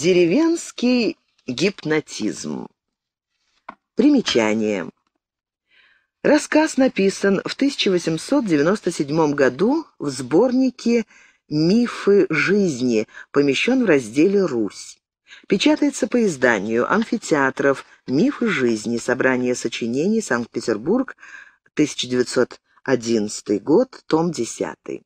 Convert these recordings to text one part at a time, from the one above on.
Деревенский гипнотизм. Примечание. Рассказ написан в 1897 году в сборнике «Мифы жизни», помещен в разделе «Русь». Печатается по изданию «Амфитеатров. Мифы жизни. Собрание сочинений. Санкт-Петербург. 1911 год. Том 10».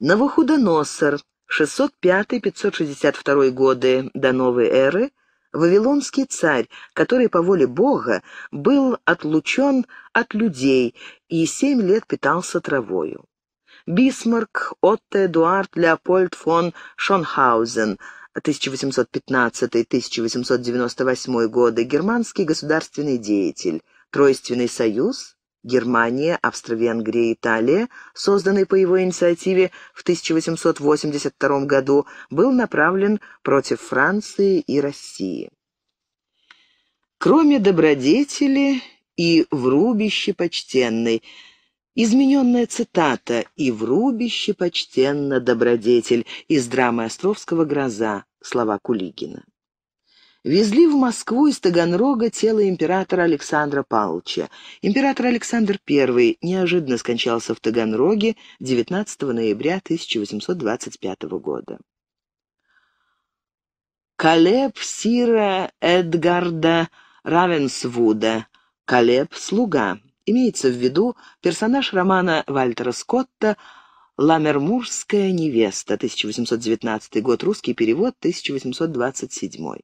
Новохудоносор. 605-562 годы до новой эры Вавилонский царь, который по воле Бога был отлучен от людей и семь лет питался травою. Бисмарк Отто Эдуард Леопольд фон Шонхаузен 1815-1898 годы, германский государственный деятель, Тройственный союз, Германия, Австро-Венгрия, Италия, созданный по его инициативе в 1882 году, был направлен против Франции и России. Кроме добродетели и врубище рубище почтенной, измененная цитата «и врубище почтенно добродетель» из драмы Островского «Гроза» слова Кулигина. Везли в Москву из Таганрога тело императора Александра Павловича. Император Александр I неожиданно скончался в Таганроге 19 ноября 1825 года. Калеб Сира Эдгарда Равенсвуда. Калеб – слуга. Имеется в виду персонаж романа Вальтера Скотта «Ламермурская невеста», 1819 год, русский перевод, 1827.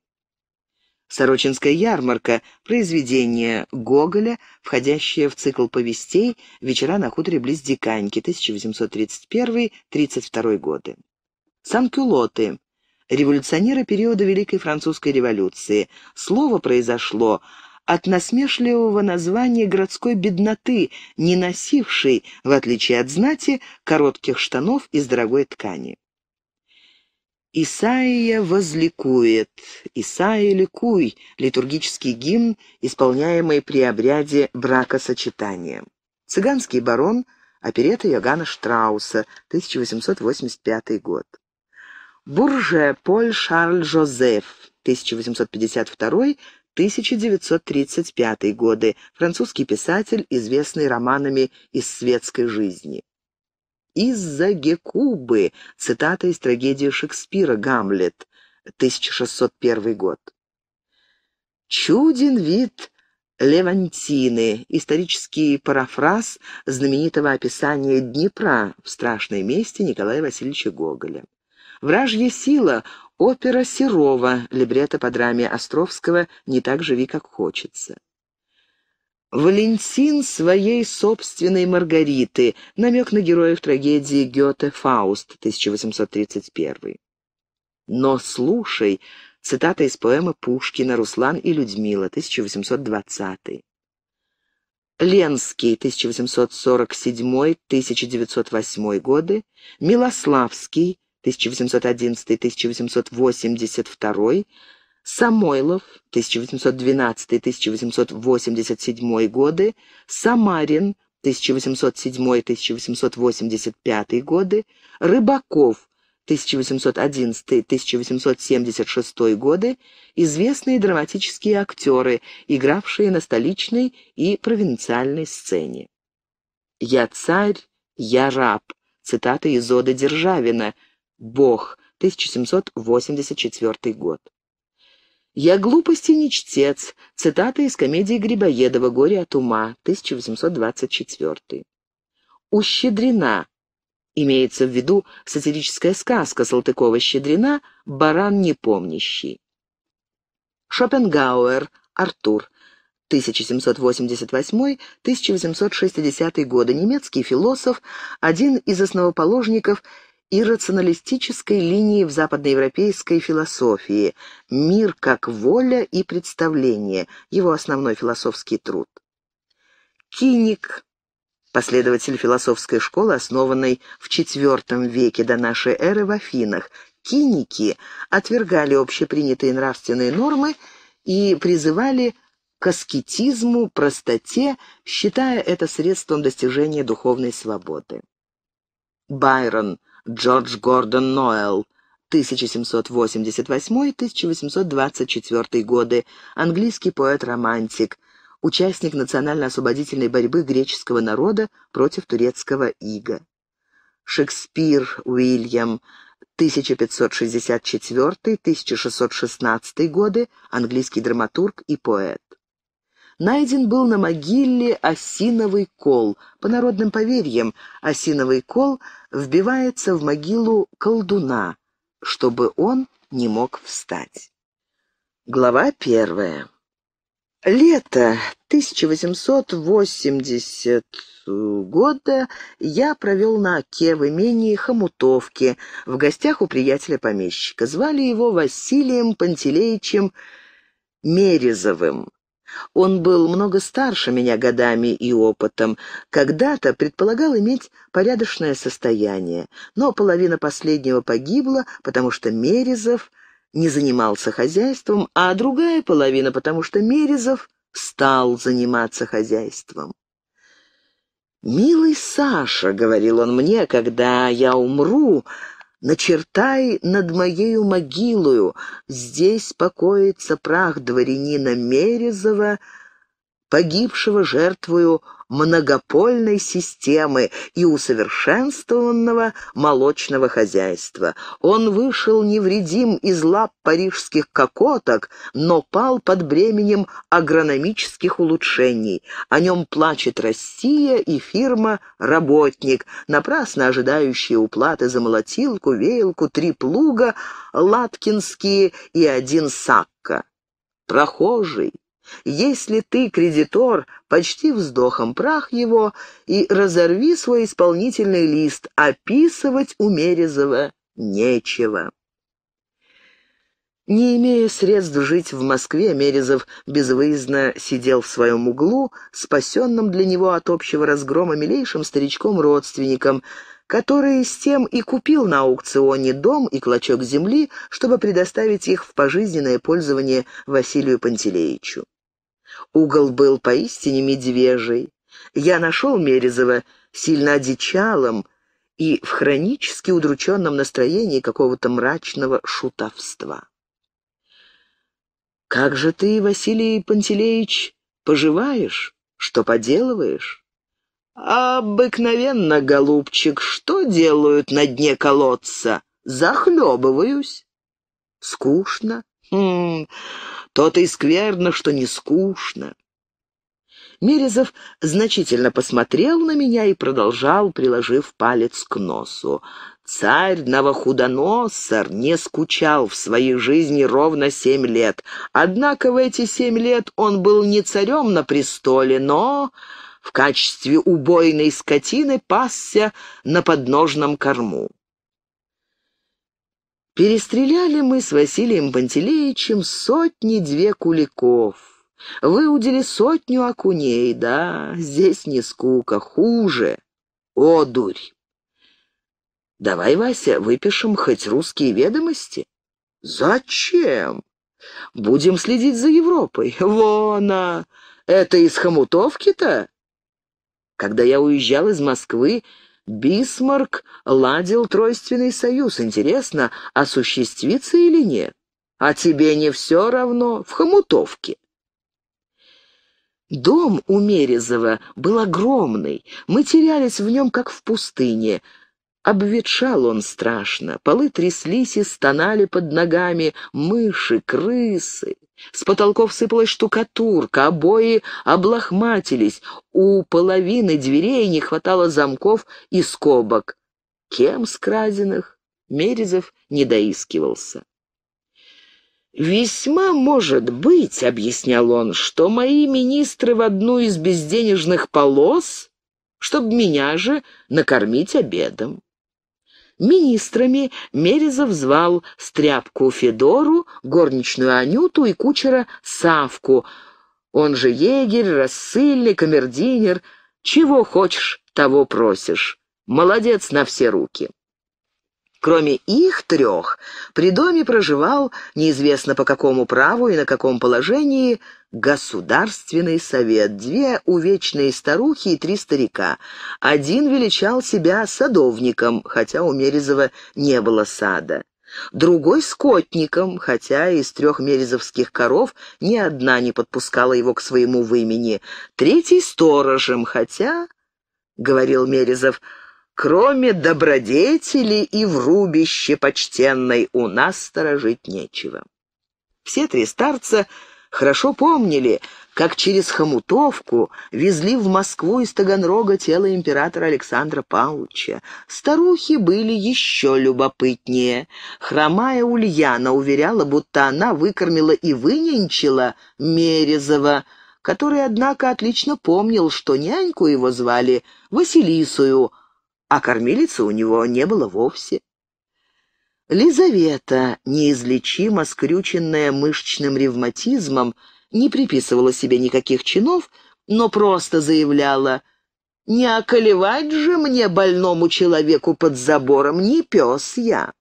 Сорочинская ярмарка – произведение Гоголя, входящее в цикл повестей «Вечера на хуторе близ Диканьки» 1831-32 годы. Санкюлоты – революционеры периода Великой Французской революции. Слово произошло от насмешливого названия городской бедноты, не носившей, в отличие от знати, коротких штанов из дорогой ткани. Исаия возликует, Исаия ликуй, литургический гимн, исполняемый при обряде бракосочетания. Цыганский барон, оперета Йоганна Штрауса, 1885 год. Бурже Поль Шарль Жозеф, 1852-1935 годы, французский писатель, известный романами из светской жизни из-за Гекубы, цитата из трагедии Шекспира «Гамлет», 1601 год. «Чуден вид Левантины» — исторический парафраз знаменитого описания Днепра в страшной месте Николая Васильевича Гоголя. «Вражья сила» — опера Серова, либретто по драме Островского «Не так живи, как хочется». Валентин своей собственной Маргариты, намек на героев трагедии Гёте «Фауст» 1831. «Но слушай» — цитата из поэмы Пушкина «Руслан и Людмила» 1820. Ленский 1847-1908 годы, Милославский 1811-1882, Самойлов, 1812-1887 годы, Самарин, 1807-1885 годы, Рыбаков, 1811-1876 годы, известные драматические актеры, игравшие на столичной и провинциальной сцене. «Я царь, я раб» — цитата из Ода Державина «Бог», 1784 год. «Я глупости не чтец» — цитата из комедии Грибоедова «Горе от ума» 1824. Ущедрена. имеется в виду сатирическая сказка салтыкова щедрена «Баран непомнящий». Шопенгауэр, Артур, 1788-1860 годы, немецкий философ, один из основоположников и рационалистической линии в западноевропейской философии «Мир как воля и представление» — его основной философский труд. Киник последователь философской школы, основанной в IV веке до нашей эры в Афинах. Киники отвергали общепринятые нравственные нормы и призывали к аскетизму, простоте, считая это средством достижения духовной свободы. Байрон – Джордж Гордон Ноэлл, 1788-1824 годы, английский поэт-романтик, участник национально-освободительной борьбы греческого народа против турецкого ига. Шекспир Уильям, 1564-1616 годы, английский драматург и поэт найден был на могиле осиновый кол. По народным поверьям, осиновый кол вбивается в могилу колдуна, чтобы он не мог встать. Глава первая. Лето 1880 года я провел на Оке в имении Хомутовки в гостях у приятеля-помещика. Звали его Василием Пантелеичем Мерезовым. Он был много старше меня годами и опытом. Когда-то предполагал иметь порядочное состояние, но половина последнего погибла, потому что Мерезов не занимался хозяйством, а другая половина, потому что Мерезов стал заниматься хозяйством. «Милый Саша», — говорил он мне, — «когда я умру, начертай над моею могилою, здесь покоится прах дворянина Мерезова, погибшего жертвою многопольной системы и усовершенствованного молочного хозяйства. Он вышел невредим из лап парижских кокоток, но пал под бременем агрономических улучшений. О нем плачет Россия и фирма «Работник», напрасно ожидающие уплаты за молотилку, веялку, три плуга, латкинские и один сакка. Прохожий, если ты кредитор, почти вздохом прах его и разорви свой исполнительный лист, описывать у нечего. Не имея средств жить в Москве, Мерезов безвыездно сидел в своем углу, спасенным для него от общего разгрома милейшим старичком-родственником, который с тем и купил на аукционе дом и клочок земли, чтобы предоставить их в пожизненное пользование Василию Пантелеичу. Угол был поистине медвежий. Я нашел Мерезова сильно одичалом и в хронически удрученном настроении какого-то мрачного шутовства. «Как же ты, Василий Пантелеич, поживаешь? Что поделываешь?» «Обыкновенно, голубчик, что делают на дне колодца? Захлебываюсь». «Скучно? Хм, то-то и скверно, что не скучно. Мерезов значительно посмотрел на меня и продолжал, приложив палец к носу. Царь Новохудоносор не скучал в своей жизни ровно семь лет. Однако в эти семь лет он был не царем на престоле, но в качестве убойной скотины пасся на подножном корму. Перестреляли мы с Василием Пантелеичем сотни-две куликов. Выудили сотню окуней, да, здесь не скука, хуже. О, дурь! Давай, Вася, выпишем хоть русские ведомости. Зачем? Будем следить за Европой. Вон, она. Это из хомутовки-то? Когда я уезжал из Москвы, Бисмарк ладил тройственный союз. Интересно, осуществится или нет? А тебе не все равно в хомутовке. Дом у Мерезова был огромный, мы терялись в нем, как в пустыне. Обветшал он страшно, полы тряслись и стонали под ногами мыши, крысы. С потолков сыпалась штукатурка, обои облохматились, у половины дверей не хватало замков и скобок. Кем с краденых? Мерезов не доискивался. «Весьма может быть, — объяснял он, — что мои министры в одну из безденежных полос, чтобы меня же накормить обедом. Министрами Мерезов звал Стряпку Федору, горничную Анюту и кучера Савку. Он же егерь, рассыльный, камердинер. Чего хочешь, того просишь. Молодец на все руки. Кроме их трех, при доме проживал, неизвестно по какому праву и на каком положении, Государственный совет, две увечные старухи и три старика. Один величал себя садовником, хотя у Мерезова не было сада. Другой — скотником, хотя из трех мерезовских коров ни одна не подпускала его к своему вымени. Третий — сторожем, хотя, — говорил Мерезов, — Кроме добродетели и врубище почтенной у нас сторожить нечего. Все три старца хорошо помнили, как через Хомутовку везли в Москву из Таганрога тело императора Александра Павловича. Старухи были еще любопытнее. Хромая Ульяна уверяла, будто она выкормила и выненчила Мерезова, который, однако, отлично помнил, что няньку его звали Василисую, а кормилицы у него не было вовсе. Лизавета, неизлечимо скрюченная мышечным ревматизмом, не приписывала себе никаких чинов, но просто заявляла «Не околевать же мне больному человеку под забором, не пес я».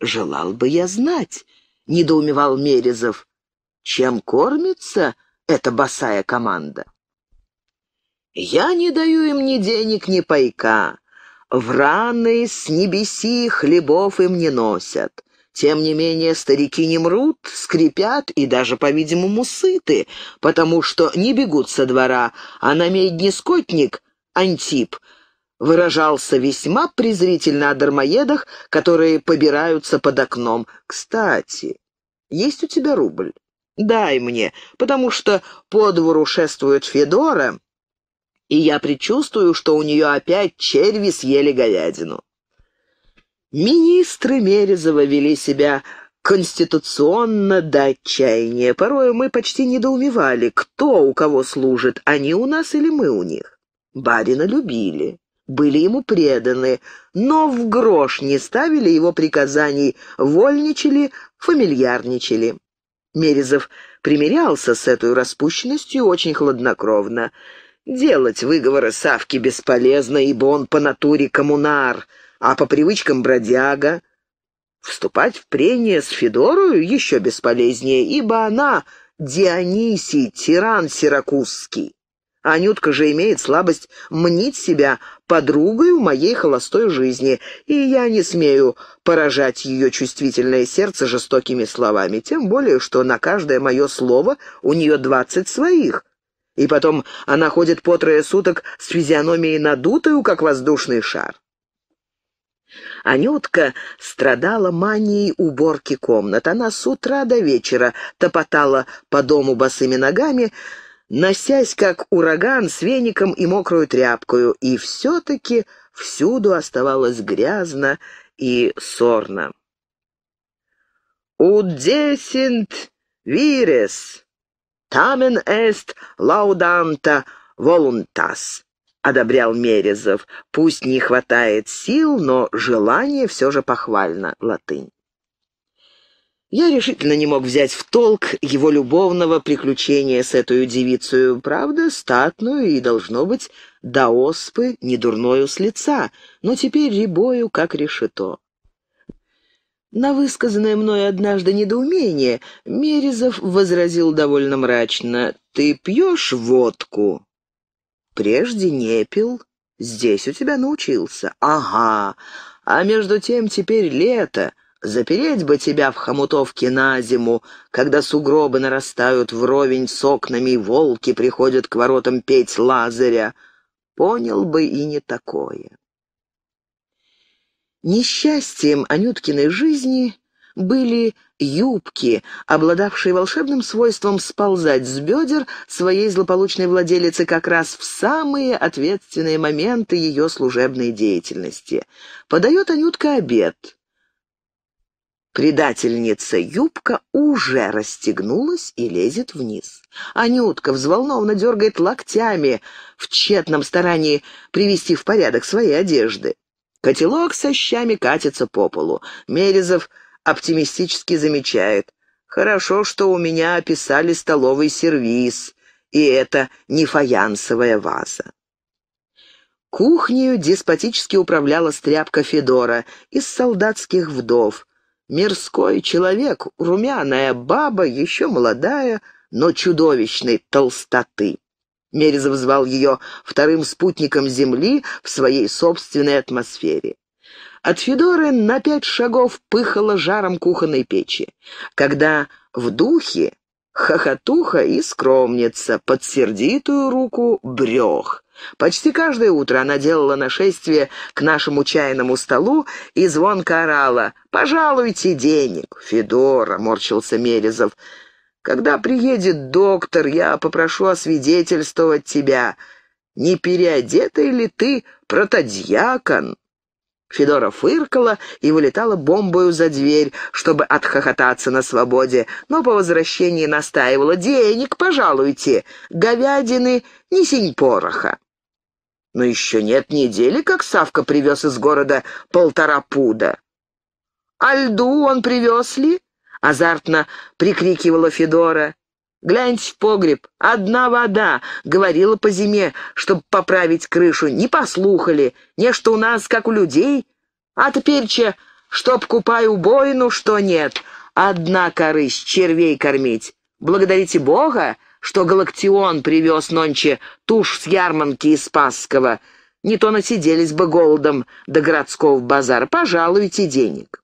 «Желал бы я знать», — недоумевал Мерезов, — «чем кормится эта босая команда?» Я не даю им ни денег, ни пайка. Враны с небеси хлебов им не носят. Тем не менее, старики не мрут, скрипят и даже, по-видимому, сыты, потому что не бегут со двора, а намедни скотник Антип выражался весьма презрительно о дармоедах, которые побираются под окном. «Кстати, есть у тебя рубль? Дай мне, потому что по двору шествует Федора, и я предчувствую, что у нее опять черви съели говядину. Министры Мерезова вели себя конституционно до отчаяния. Порой мы почти недоумевали, кто у кого служит, они у нас или мы у них. Барина любили, были ему преданы, но в грош не ставили его приказаний, вольничали, фамильярничали. Мерезов примирялся с этой распущенностью очень хладнокровно. Делать выговоры Савке бесполезно, ибо он по натуре коммунар, а по привычкам бродяга. Вступать в прение с Федорою еще бесполезнее, ибо она Дионисий, тиран сиракузский. Анютка же имеет слабость мнить себя подругой у моей холостой жизни, и я не смею поражать ее чувствительное сердце жестокими словами, тем более, что на каждое мое слово у нее двадцать своих, и потом она ходит по трое суток с физиономией надутую, как воздушный шар. Анютка страдала манией уборки комнат. Она с утра до вечера топотала по дому босыми ногами, носясь как ураган с веником и мокрую тряпкою, и все-таки всюду оставалось грязно и сорно. Удесент вирес!» «Тамен эст лауданта волунтас», — одобрял Мерезов. «Пусть не хватает сил, но желание все же похвально» — латынь. Я решительно не мог взять в толк его любовного приключения с этой девицей, правда, статную и, должно быть, до оспы, недурною с лица, но теперь рябою, как решето. На высказанное мною однажды недоумение Мерезов возразил довольно мрачно. «Ты пьешь водку?» «Прежде не пил. Здесь у тебя научился. Ага. А между тем теперь лето. Запереть бы тебя в хомутовке на зиму, когда сугробы нарастают вровень с окнами, и волки приходят к воротам петь лазаря. Понял бы и не такое». Несчастьем Анюткиной жизни были юбки, обладавшие волшебным свойством сползать с бедер своей злополучной владелицы как раз в самые ответственные моменты ее служебной деятельности. Подает Анютка обед. Предательница юбка уже расстегнулась и лезет вниз. Анютка взволнованно дергает локтями в тщетном старании привести в порядок свои одежды. Котелок со щами катится по полу. Мерезов оптимистически замечает. «Хорошо, что у меня описали столовый сервиз, и это не фаянсовая ваза». Кухнею деспотически управляла стряпка Федора из солдатских вдов. Мирской человек, румяная баба, еще молодая, но чудовищной толстоты. Мерезов звал ее вторым спутником Земли в своей собственной атмосфере. От Федоры на пять шагов пыхало жаром кухонной печи, когда в духе хохотуха и скромница, под сердитую руку брех. Почти каждое утро она делала нашествие к нашему чайному столу и звонко орала «Пожалуйте денег!» «Федора!» — морщился Мерезов — когда приедет доктор, я попрошу освидетельствовать тебя. Не переодетый ли ты протодьякон?» Федора фыркала и вылетала бомбою за дверь, чтобы отхохотаться на свободе, но по возвращении настаивала «Денег, пожалуйте, говядины, не синь пороха». Но еще нет недели, как Савка привез из города полтора пуда. «А льду он привез ли?» — азартно прикрикивала Федора. «Гляньте в погреб, одна вода!» — говорила по зиме, чтобы поправить крышу. «Не послухали, нечто у нас, как у людей. А теперь чтоб купай убойну, что нет. Одна корысть червей кормить. Благодарите Бога, что Галактион привез нонче тушь с ярманки из Спасского. Не то насиделись бы голодом до городского базара. Пожалуйте денег».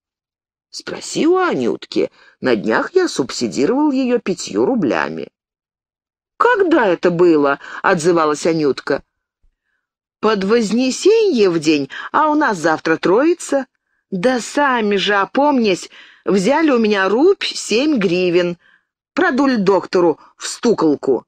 Спроси у Анютки. На днях я субсидировал ее пятью рублями. «Когда это было?» — отзывалась Анютка. «Под Вознесенье в день, а у нас завтра троица». «Да сами же, опомнясь, взяли у меня рубь семь гривен. Продули доктору в стуколку».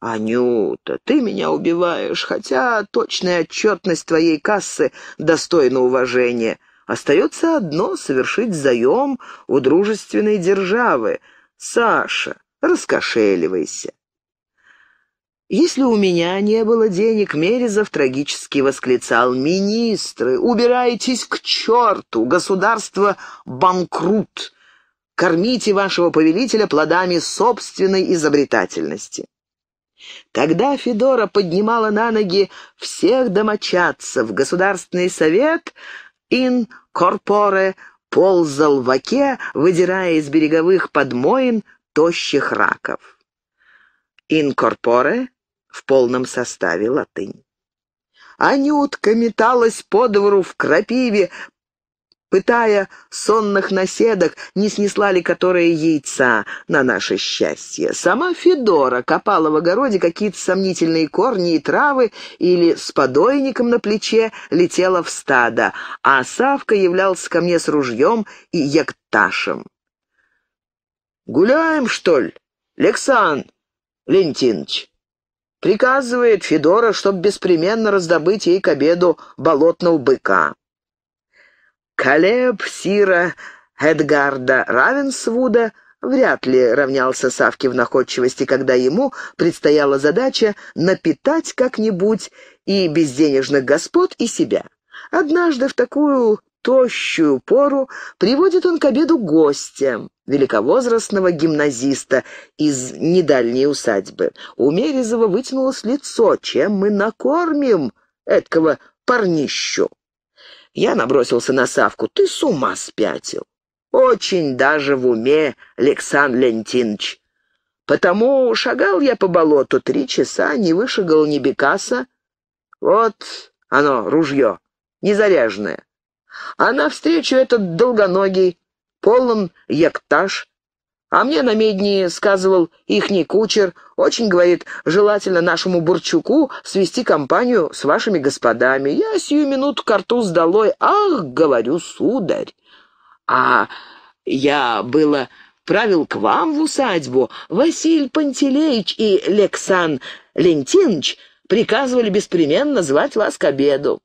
«Анюта, ты меня убиваешь, хотя точная отчетность твоей кассы достойна уважения. Остается одно — совершить заем у дружественной державы. Саша, раскошеливайся. Если у меня не было денег, Мерезов трагически восклицал. «Министры, убирайтесь к черту! Государство банкрут! Кормите вашего повелителя плодами собственной изобретательности!» Тогда Федора поднимала на ноги всех домочадцев, Государственный совет, ин корпоре ползал в оке, выдирая из береговых подмоин тощих раков. Инкорпоре в полном составе латынь. Анютка металась по двору в крапиве, пытая сонных наседок, не снесла ли которые яйца на наше счастье. Сама Федора копала в огороде какие-то сомнительные корни и травы или с подойником на плече летела в стадо, а Савка являлся ко мне с ружьем и якташем. «Гуляем, что ли, Александр Лентинович?» Приказывает Федора, чтоб беспременно раздобыть ей к обеду болотного быка. Колеб Сира Эдгарда Равенсвуда вряд ли равнялся Савке в находчивости, когда ему предстояла задача напитать как-нибудь и безденежных господ, и себя. Однажды в такую тощую пору приводит он к обеду гостя, великовозрастного гимназиста из недальней усадьбы. У Мерезова вытянулось лицо, чем мы накормим эткого парнищу. Я набросился на Савку. Ты с ума спятил. Очень даже в уме, Александр Лентинович. Потому шагал я по болоту три часа, не вышагал ни бекаса. Вот оно, ружье, незаряженное. А навстречу этот долгоногий, полон яктаж, а мне на медни сказывал ихний кучер, очень, говорит, желательно нашему Бурчуку свести компанию с вашими господами. Я сию минуту карту сдалой, ах, говорю, сударь. А я было правил к вам в усадьбу. Василь Пантелеич и Лексан Лентинович приказывали беспременно звать вас к обеду.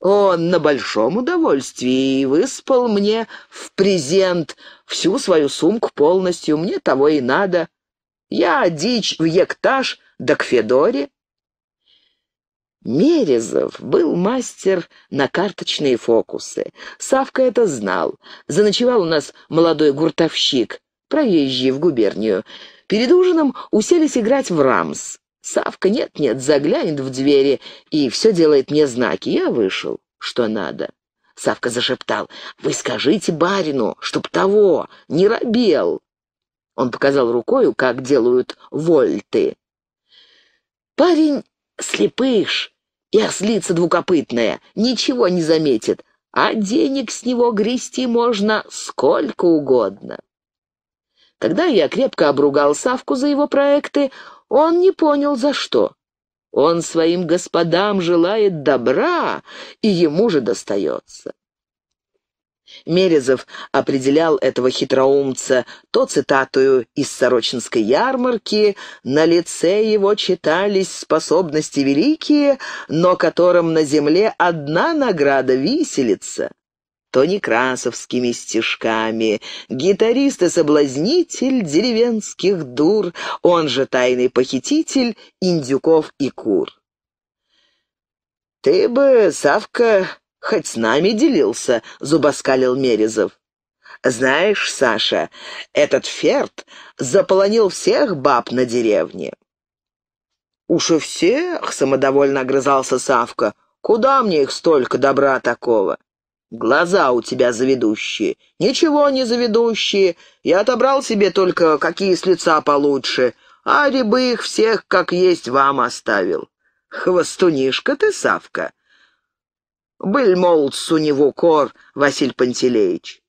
Он на большом удовольствии выспал мне в презент — всю свою сумку полностью, мне того и надо. Я дичь в ектаж, да к Федоре. Мерезов был мастер на карточные фокусы. Савка это знал. Заночевал у нас молодой гуртовщик, проезжий в губернию. Перед ужином уселись играть в рамс. Савка нет-нет заглянет в двери и все делает мне знаки. Я вышел, что надо. Савка зашептал. «Вы скажите барину, чтоб того не робел!» Он показал рукою, как делают вольты. «Парень слепыш и ослица двукопытная, ничего не заметит, а денег с него грести можно сколько угодно». Когда я крепко обругал Савку за его проекты, он не понял, за что. Он своим господам желает добра, и ему же достается. Мерезов определял этого хитроумца то цитатую из Сорочинской ярмарки «На лице его читались способности великие, но которым на земле одна награда виселица» то некрасовскими стишками. Гитарист и соблазнитель деревенских дур, он же тайный похититель индюков и кур. «Ты бы, Савка, хоть с нами делился», — зубоскалил Мерезов. «Знаешь, Саша, этот ферт заполонил всех баб на деревне». «Уж и всех», — самодовольно огрызался Савка, — «куда мне их столько добра такого?» Глаза у тебя заведущие. Ничего не заведущие. Я отобрал себе только какие с лица получше, а рябы их всех, как есть, вам оставил. Хвостунишка ты, Савка. Был молц у него кор, Василь Пантелеич.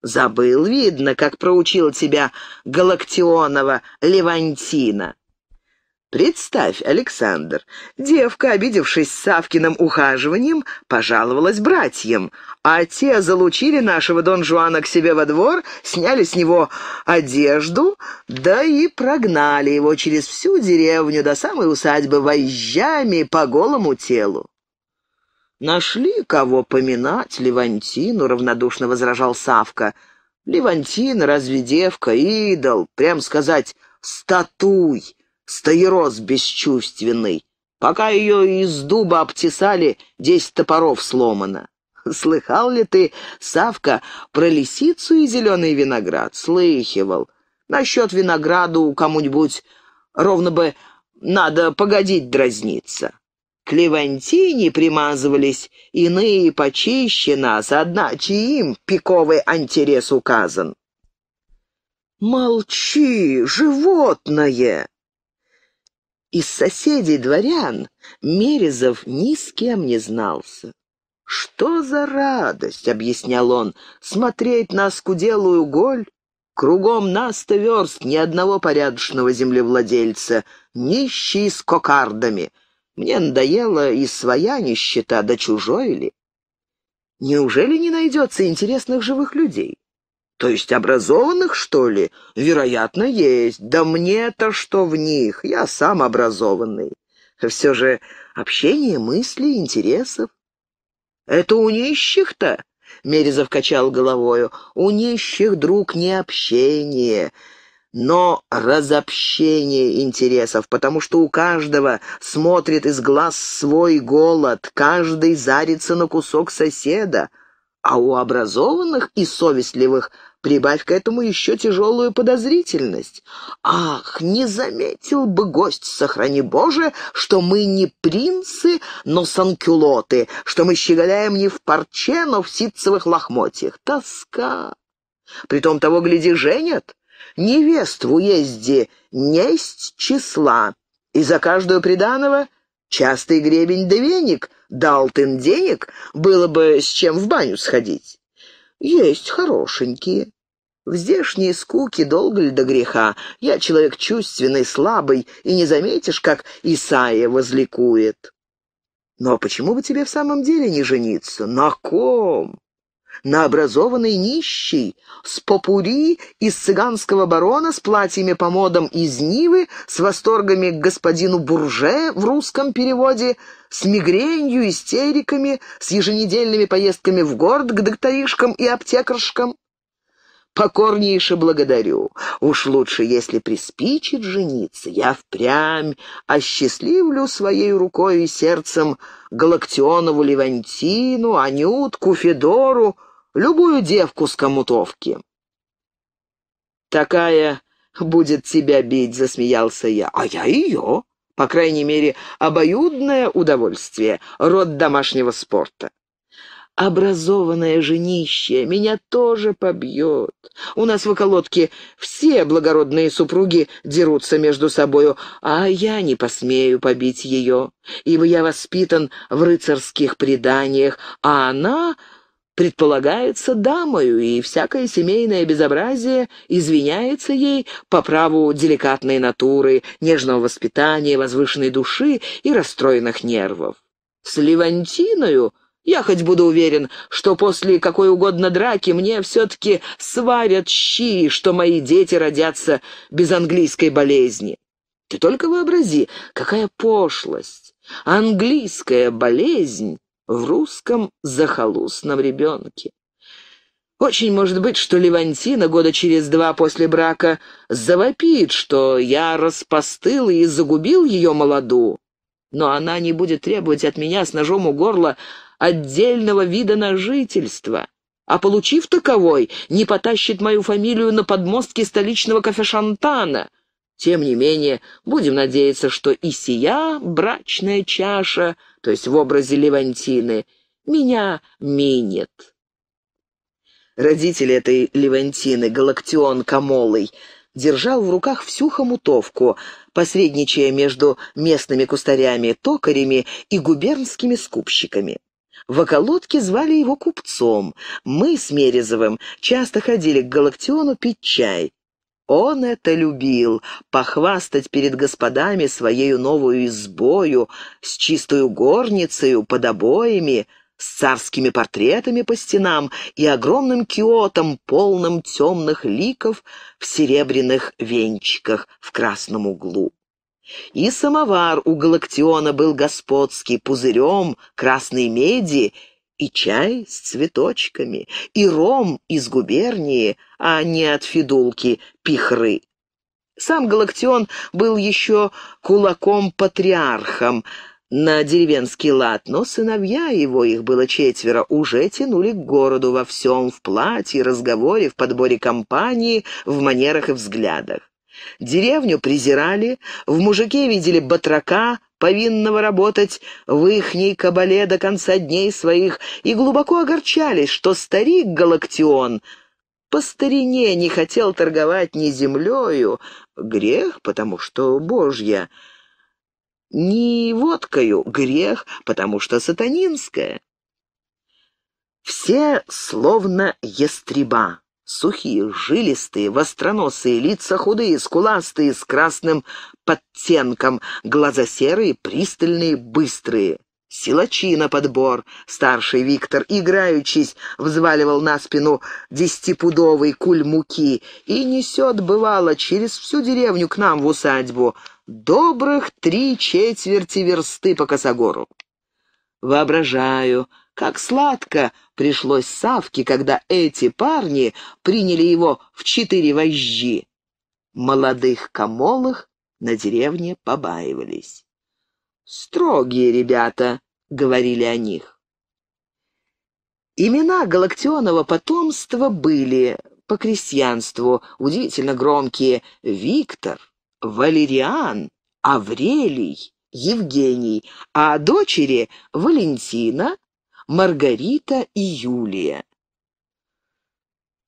Забыл, видно, как проучил тебя Галактионова Левантина. Представь, Александр, девка, обидевшись Савкиным ухаживанием, пожаловалась братьям, а те залучили нашего Дон Жуана к себе во двор, сняли с него одежду, да и прогнали его через всю деревню до самой усадьбы вожжами по голому телу. «Нашли кого поминать Левантину», — равнодушно возражал Савка. «Левантина разве девка, идол, прям сказать, статуй» стаирос бесчувственный. Пока ее из дуба обтесали, десять топоров сломано. Слыхал ли ты, Савка, про лисицу и зеленый виноград? Слыхивал. Насчет винограду кому-нибудь ровно бы надо погодить дразниться. К Левантине примазывались иные почище нас, одначе им пиковый антирес указан. «Молчи, животное!» Из соседей дворян Мерезов ни с кем не знался. «Что за радость!» — объяснял он. «Смотреть на скуделую голь? Кругом наста верст ни одного порядочного землевладельца, нищий с кокардами. Мне надоело и своя нищета, да чужой ли? Неужели не найдется интересных живых людей? То есть образованных, что ли? Вероятно, есть. Да мне-то что в них? Я сам образованный. Все же общение мыслей, интересов. Это у нищих-то? Мерезов качал головою. У нищих, друг, не общение, но разобщение интересов, потому что у каждого смотрит из глаз свой голод, каждый зарится на кусок соседа, а у образованных и совестливых – Прибавь к этому еще тяжелую подозрительность. Ах, не заметил бы гость, сохрани Боже, что мы не принцы, но санкюлоты, что мы щеголяем не в парче, но в ситцевых лохмотьях. Тоска! Притом того, гляди, женят. Невест в уезде несть числа, и за каждую приданого частый гребень да веник, дал тын денег, было бы с чем в баню сходить. «Есть хорошенькие. В здешней скуке долго ли до греха? Я человек чувственный, слабый, и не заметишь, как Исаия возликует». «Но почему бы тебе в самом деле не жениться? На ком?» на образованный нищий, с попури из цыганского барона, с платьями по модам из Нивы, с восторгами к господину Бурже в русском переводе – с мигренью, истериками, с еженедельными поездками в город к докторишкам и аптекаршкам. Покорнейше благодарю. Уж лучше, если приспичит жениться, я впрямь осчастливлю своей рукой и сердцем Галактионову Левантину, Анютку, Федору, любую девку с комутовки. Такая будет тебя бить, засмеялся я, а я ее по крайней мере, обоюдное удовольствие, род домашнего спорта. Образованное женище меня тоже побьет. У нас в околотке все благородные супруги дерутся между собою, а я не посмею побить ее, ибо я воспитан в рыцарских преданиях, а она предполагается дамою, и всякое семейное безобразие извиняется ей по праву деликатной натуры, нежного воспитания, возвышенной души и расстроенных нервов. С Левантиною я хоть буду уверен, что после какой угодно драки мне все-таки сварят щи, что мои дети родятся без английской болезни. Ты только вообрази, какая пошлость! Английская болезнь в русском захолустном ребенке. Очень может быть, что Левантина года через два после брака завопит, что я распостыл и загубил ее молоду. Но она не будет требовать от меня с ножом у горла отдельного вида на жительство. А получив таковой, не потащит мою фамилию на подмостке столичного кафешантана. Тем не менее, будем надеяться, что и сия брачная чаша — то есть в образе Левантины, меня минет. Родители этой Левантины, Галактион Камолый держал в руках всю хомутовку, посредничая между местными кустарями, токарями и губернскими скупщиками. В околотке звали его купцом. Мы с Мерезовым часто ходили к Галактиону пить чай. Он это любил — похвастать перед господами своею новую избою, с чистою горницею, под обоями, с царскими портретами по стенам и огромным киотом, полным темных ликов в серебряных венчиках в красном углу. И самовар у Галактиона был господский, пузырем красной меди — и чай с цветочками, и ром из губернии, а не от федулки пихры. Сам Галактион был еще кулаком-патриархом на деревенский лад, но сыновья его, их было четверо, уже тянули к городу во всем, в платье, разговоре, в подборе компании, в манерах и взглядах. Деревню презирали, в мужике видели батрака, повинного работать в ихней кабале до конца дней своих, и глубоко огорчались, что старик Галактион по старине не хотел торговать ни землею, грех, потому что божья, ни водкою, грех, потому что сатанинская. Все словно ястреба. Сухие, жилистые, востроносые, лица худые, скуластые, с красным подтенком, глаза серые, пристальные, быстрые. Силачи на подбор. Старший Виктор, играючись, взваливал на спину десятипудовый куль муки и несет, бывало, через всю деревню к нам в усадьбу. Добрых три четверти версты по косогору. Воображаю, как сладко пришлось Савке, когда эти парни приняли его в четыре вожжи. Молодых комолых на деревне побаивались. «Строгие ребята», — говорили о них. Имена Галактионова потомства были по крестьянству удивительно громкие Виктор, Валериан, Аврелий, Евгений, а дочери Валентина Маргарита и Юлия.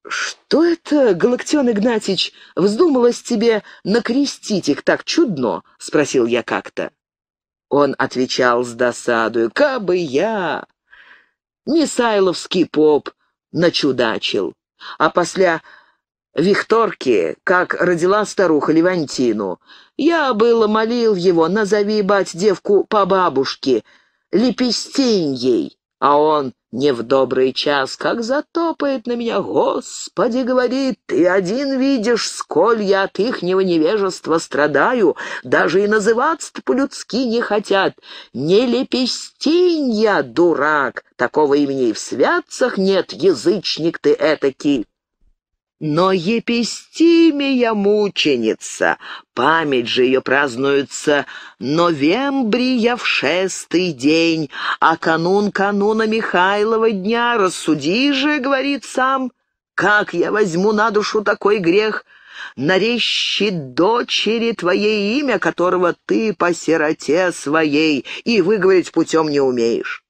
«Что это, Галактион Игнатьич, вздумалось тебе накрестить их так чудно?» — спросил я как-то. Он отвечал с досадою. «Кабы я!» Мисайловский поп начудачил. А после Викторки, как родила старуха Левантину. Я было молил его, назови, бать, девку по бабушке, лепестень ей. А он не в добрый час, как затопает на меня, «Господи, — говорит, — ты один видишь, сколь я от ихнего невежества страдаю, даже и называться-то по-людски не хотят. Не лепестинья, дурак, такого имени и в святцах нет, язычник ты этакий». Но Епистимия мученица, память же ее празднуется новембрия в шестый день, а канун кануна Михайлова дня, рассуди же, говорит сам, как я возьму на душу такой грех, нарещи дочери твоей имя, которого ты по сироте своей и выговорить путем не умеешь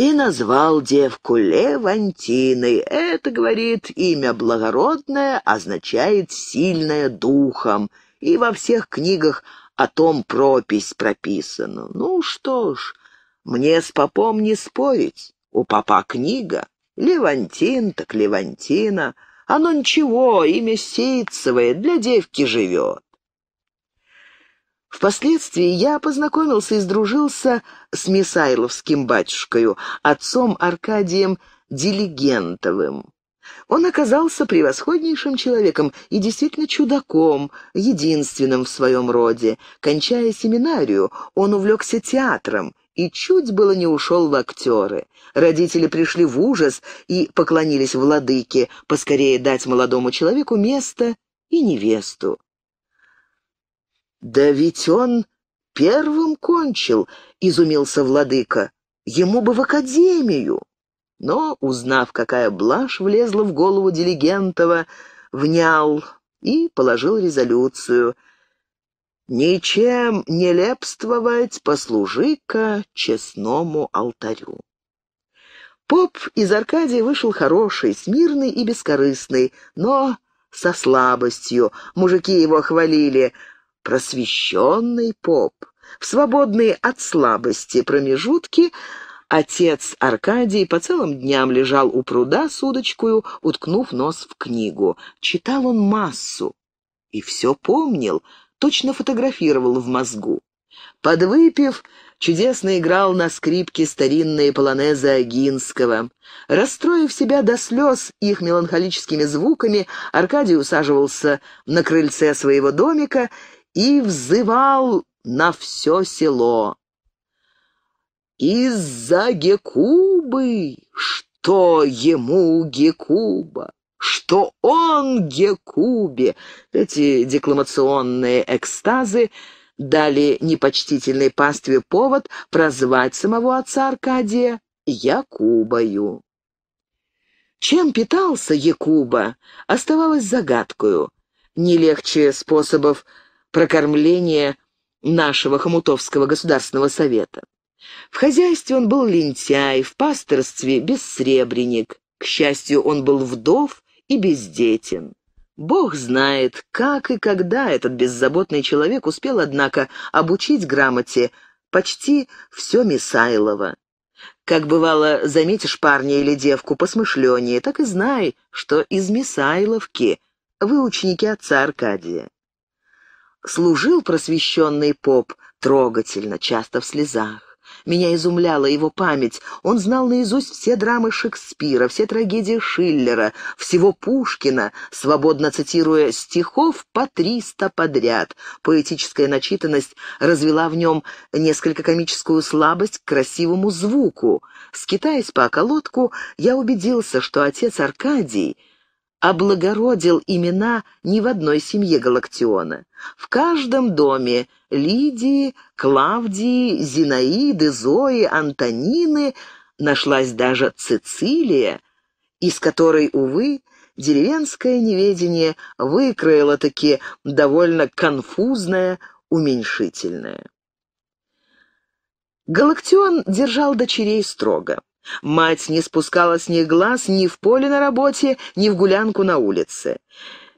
и назвал девку Левантиной. Это, говорит, имя благородное означает «сильное духом», и во всех книгах о том пропись прописана. Ну что ж, мне с попом не спорить, у папа книга. Левантин так Левантина, оно ничего, имя сеется, для девки живет. Впоследствии я познакомился и сдружился с Мисайловским батюшкою, отцом Аркадием Делигентовым. Он оказался превосходнейшим человеком и действительно чудаком, единственным в своем роде. Кончая семинарию, он увлекся театром и чуть было не ушел в актеры. Родители пришли в ужас и поклонились владыке, поскорее дать молодому человеку место и невесту. «Да ведь он первым кончил», — изумился владыка. «Ему бы в академию». Но, узнав, какая блажь влезла в голову Дилигентова, внял и положил резолюцию. «Ничем не лепствовать, послужи-ка честному алтарю». Поп из Аркадии вышел хороший, смирный и бескорыстный, но со слабостью. Мужики его хвалили — просвещенный поп. В свободные от слабости промежутки отец Аркадий по целым дням лежал у пруда с удочкою, уткнув нос в книгу. Читал он массу и все помнил, точно фотографировал в мозгу. Подвыпив, чудесно играл на скрипке старинные полонезы Агинского. Расстроив себя до слез их меланхолическими звуками, Аркадий усаживался на крыльце своего домика и взывал на все село. «Из-за Гекубы! Что ему Гекуба? Что он Гекубе!» Эти декламационные экстазы дали непочтительной пастве повод прозвать самого отца Аркадия Якубою. Чем питался Якуба, оставалось загадкою. Не легче способов Прокормление нашего Хомутовского государственного совета. В хозяйстве он был лентяй, в пасторстве – бессребреник. К счастью, он был вдов и бездетен. Бог знает, как и когда этот беззаботный человек успел, однако, обучить грамоте почти все Мисайлова. Как бывало, заметишь парня или девку посмышленнее, так и знай, что из Мисайловки вы ученики отца Аркадия служил просвещенный поп трогательно, часто в слезах. Меня изумляла его память. Он знал наизусть все драмы Шекспира, все трагедии Шиллера, всего Пушкина, свободно цитируя стихов по триста подряд. Поэтическая начитанность развела в нем несколько комическую слабость к красивому звуку. Скитаясь по околотку, я убедился, что отец Аркадий — облагородил имена ни в одной семье Галактиона. В каждом доме Лидии, Клавдии, Зинаиды, Зои, Антонины нашлась даже Цицилия, из которой, увы, деревенское неведение выкроило-таки довольно конфузное, уменьшительное. Галактион держал дочерей строго. Мать не спускала с них глаз ни в поле на работе, ни в гулянку на улице.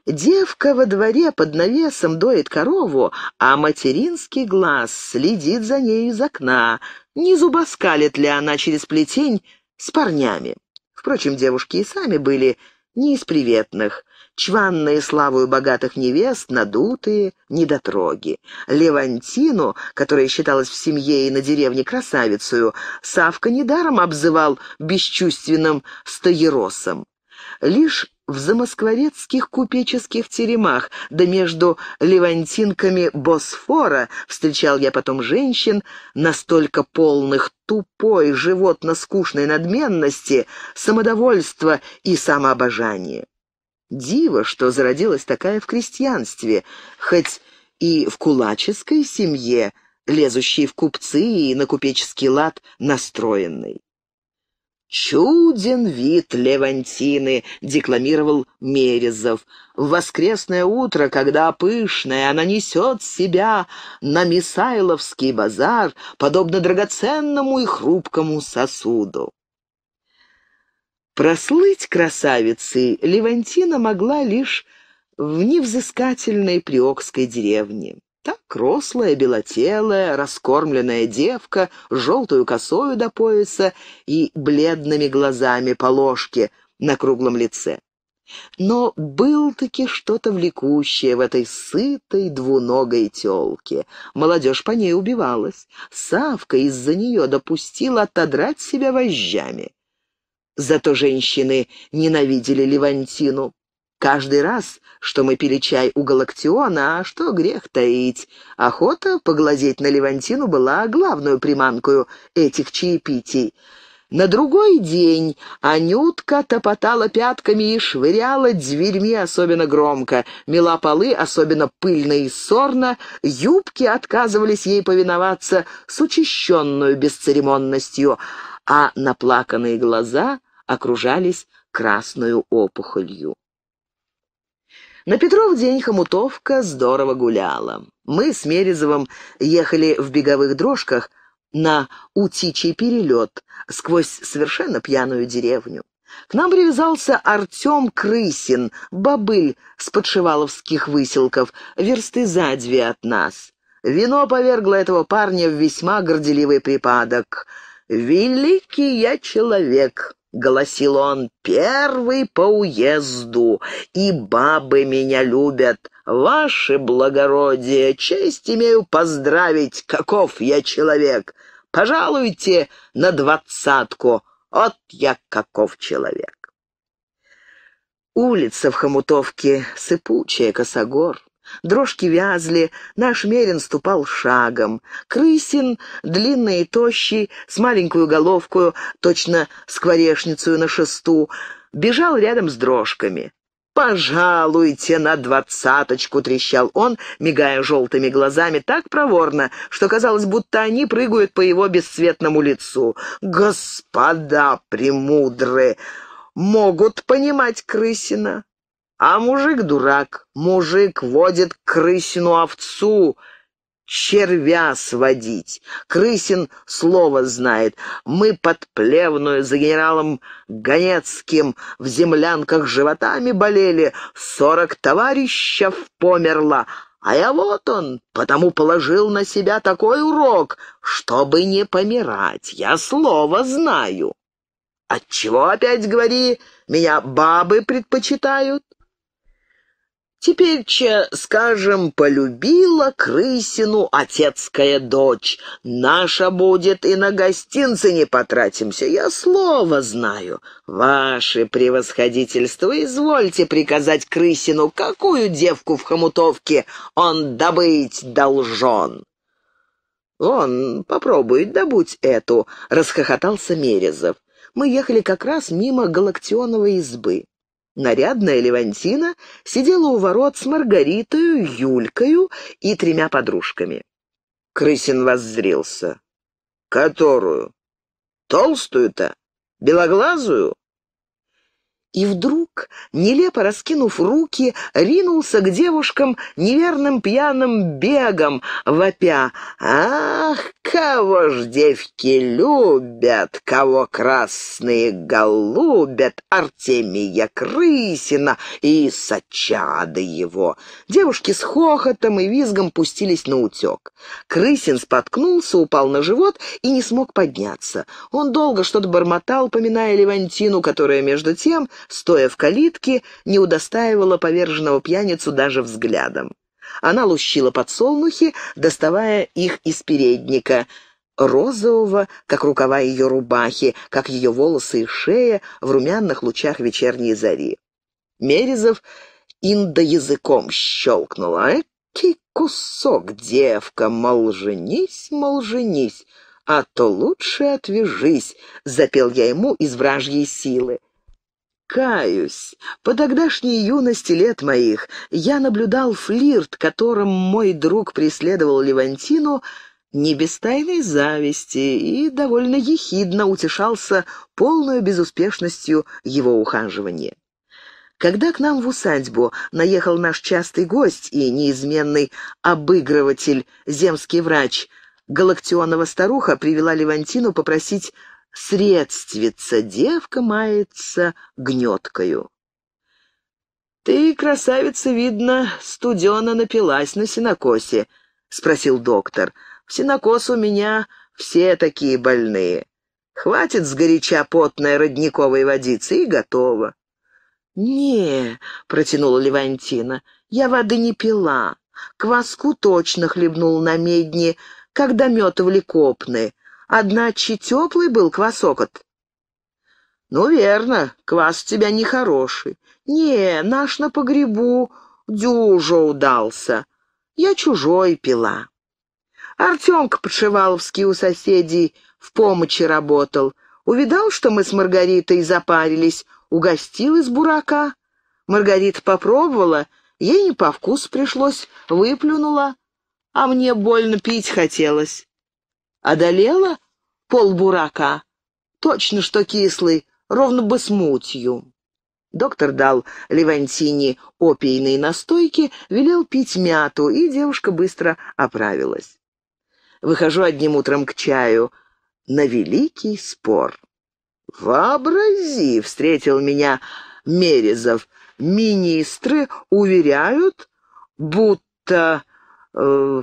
Девка во дворе под навесом доит корову, а материнский глаз следит за ней из окна. Не зубоскалит ли она через плетень с парнями? Впрочем, девушки и сами были не из приветных чванные славою богатых невест, надутые, недотроги. Левантину, которая считалась в семье и на деревне красавицею, Савка недаром обзывал бесчувственным стоеросом. Лишь в замоскворецких купеческих теремах, да между левантинками Босфора встречал я потом женщин, настолько полных тупой, животно-скучной надменности, самодовольства и самообожания. Диво, что зародилась такая в крестьянстве, хоть и в кулаческой семье, лезущей в купцы и на купеческий лад настроенной. «Чуден вид Левантины!» — декламировал Мерезов. «В воскресное утро, когда пышная, она несет себя на Мисайловский базар, подобно драгоценному и хрупкому сосуду». Прослыть красавицей Левантина могла лишь в невзыскательной приокской деревне. Так рослая, белотелая, раскормленная девка, желтую косою до пояса и бледными глазами по ложке на круглом лице. Но был-таки что-то влекущее в этой сытой двуногой телке. Молодежь по ней убивалась. Савка из-за нее допустила отодрать себя вожжами. Зато женщины ненавидели Левантину. Каждый раз, что мы пили чай у Галактиона, а что грех таить, охота поглазеть на Левантину была главную приманкою этих чаепитий. На другой день Анютка топотала пятками и швыряла дверьми особенно громко, мела полы особенно пыльно и сорно, юбки отказывались ей повиноваться с учащенную бесцеремонностью, а наплаканные глаза — окружались красную опухолью. На Петров день хомутовка здорово гуляла. Мы с Мерезовым ехали в беговых дрожках на утичий перелет сквозь совершенно пьяную деревню. К нам привязался Артем Крысин, бобыль с подшиваловских выселков, версты за две от нас. Вино повергло этого парня в весьма горделивый припадок. «Великий я человек!» — голосил он, — «первый по уезду, и бабы меня любят. Ваше благородие, честь имею поздравить, каков я человек. Пожалуйте на двадцатку, от я каков человек». Улица в Хомутовке сыпучая, косогор. Дрожки вязли, наш Мерин ступал шагом. Крысин, длинный и тощий, с маленькую головкую, точно скворечницую на шесту, бежал рядом с дрожками. «Пожалуйте на двадцаточку!» — трещал он, мигая желтыми глазами так проворно, что казалось, будто они прыгают по его бесцветному лицу. «Господа премудры! Могут понимать крысина!» А мужик дурак, мужик водит крысину овцу, червя сводить. Крысин слово знает. Мы под плевную за генералом Ганецким в землянках животами болели. Сорок товарищев померло. А я вот он, потому положил на себя такой урок, чтобы не помирать. Я слово знаю. Отчего опять, говори, меня бабы предпочитают? Теперь, че, скажем, полюбила крысину отецкая дочь. Наша будет, и на гостинцы не потратимся, я слово знаю. Ваше превосходительство, извольте приказать крысину, какую девку в хомутовке он добыть должен. «Он попробует добыть эту», — расхохотался Мерезов. «Мы ехали как раз мимо Галактионовой избы». Нарядная Левантина сидела у ворот с Маргаритою, Юлькою и тремя подружками. Крысин воззрился. «Которую? Толстую-то? Белоглазую?» И вдруг, нелепо раскинув руки, ринулся к девушкам неверным пьяным бегом, вопя. «Ах, кого ж девки любят, кого красные голубят, Артемия Крысина и сочады его!» Девушки с хохотом и визгом пустились на утек. Крысин споткнулся, упал на живот и не смог подняться. Он долго что-то бормотал, поминая Левантину, которая между тем стоя в калитке, не удостаивала поверженного пьяницу даже взглядом. Она лущила подсолнухи, доставая их из передника, розового, как рукава ее рубахи, как ее волосы и шея в румяных лучах вечерней зари. Мерезов индоязыком щелкнул. «Эки кусок, девка, мол, женись, мол, женись, а то лучше отвяжись», — запел я ему из вражьей силы. Каюсь, по тогдашней юности лет моих я наблюдал флирт, которым мой друг преследовал Левантину, не без тайной зависти и довольно ехидно утешался полной безуспешностью его ухаживания. Когда к нам в усадьбу наехал наш частый гость и неизменный обыгрыватель, земский врач, Галактионова старуха привела Левантину попросить средствица девка мается гнеткою. «Ты, красавица, видно, студена напилась на синокосе, спросил доктор. «В синокос у меня все такие больные. Хватит сгоряча потной родниковой водицы и готово». «Не», — протянула Левантина, — «я воды не пила. Кваску точно хлебнул на медне, когда метовали копны одначе теплый был квасокот. «Ну, верно, квас у тебя нехороший. Не, наш на погребу дюжо удался. Я чужой пила». Артемка подшиваловский у соседей в помощи работал. Увидал, что мы с Маргаритой запарились, угостил из бурака. Маргарита попробовала, ей не по вкусу пришлось, выплюнула, а мне больно пить хотелось. Одолела полбурака? Точно что кислый, ровно бы с мутью. Доктор дал Левантине опийные настойки, велел пить мяту, и девушка быстро оправилась. Выхожу одним утром к чаю на великий спор. «Вообрази!» — встретил меня Мерезов. «Министры уверяют, будто...» э,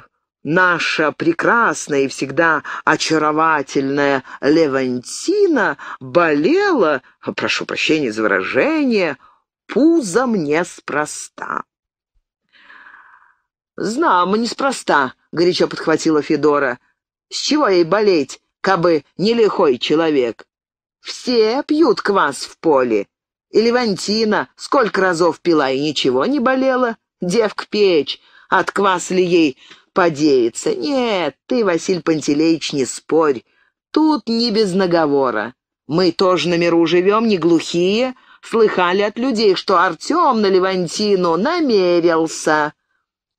наша прекрасная и всегда очаровательная Левантина болела, прошу прощения за выражение, пузом неспроста. «Знам, неспроста», — горячо подхватила Федора. «С чего ей болеть, кабы не лихой человек? Все пьют квас в поле. И Левантина сколько разов пила и ничего не болела. Девка печь, от квас ли ей подеется. Нет, ты, Василь Пантелеич, не спорь. Тут не без наговора. Мы тоже на миру живем, не глухие. Слыхали от людей, что Артем на Левантину намерился.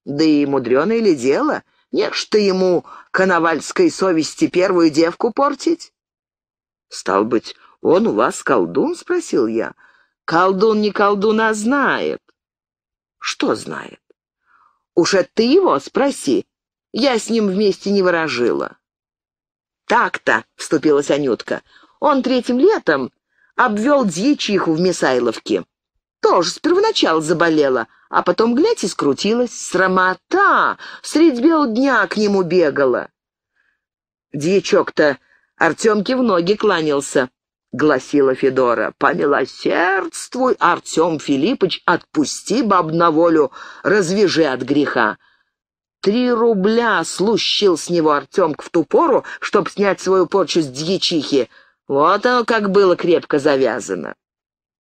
Да и мудреное ли дело? Не ж ему коновальской совести первую девку портить? Стал быть, он у вас колдун? — спросил я. Колдун не колдуна знает. Что знает? Уже ты его спроси. Я с ним вместе не выражила. «Так-то», — вступилась Анютка, — «он третьим летом обвел дьячиху в Месайловке. Тоже с первоначала заболела, а потом, глядь, и скрутилась. Срамота! Средь бел дня к нему бегала». Дьячок-то Артемке в ноги кланялся. — гласила Федора. «Помилосердствуй, Артем Филиппович, отпусти баб на волю, развяжи от греха. Три рубля слущил с него Артем к ту пору, чтоб снять свою порчу с дьячихи. Вот оно как было крепко завязано.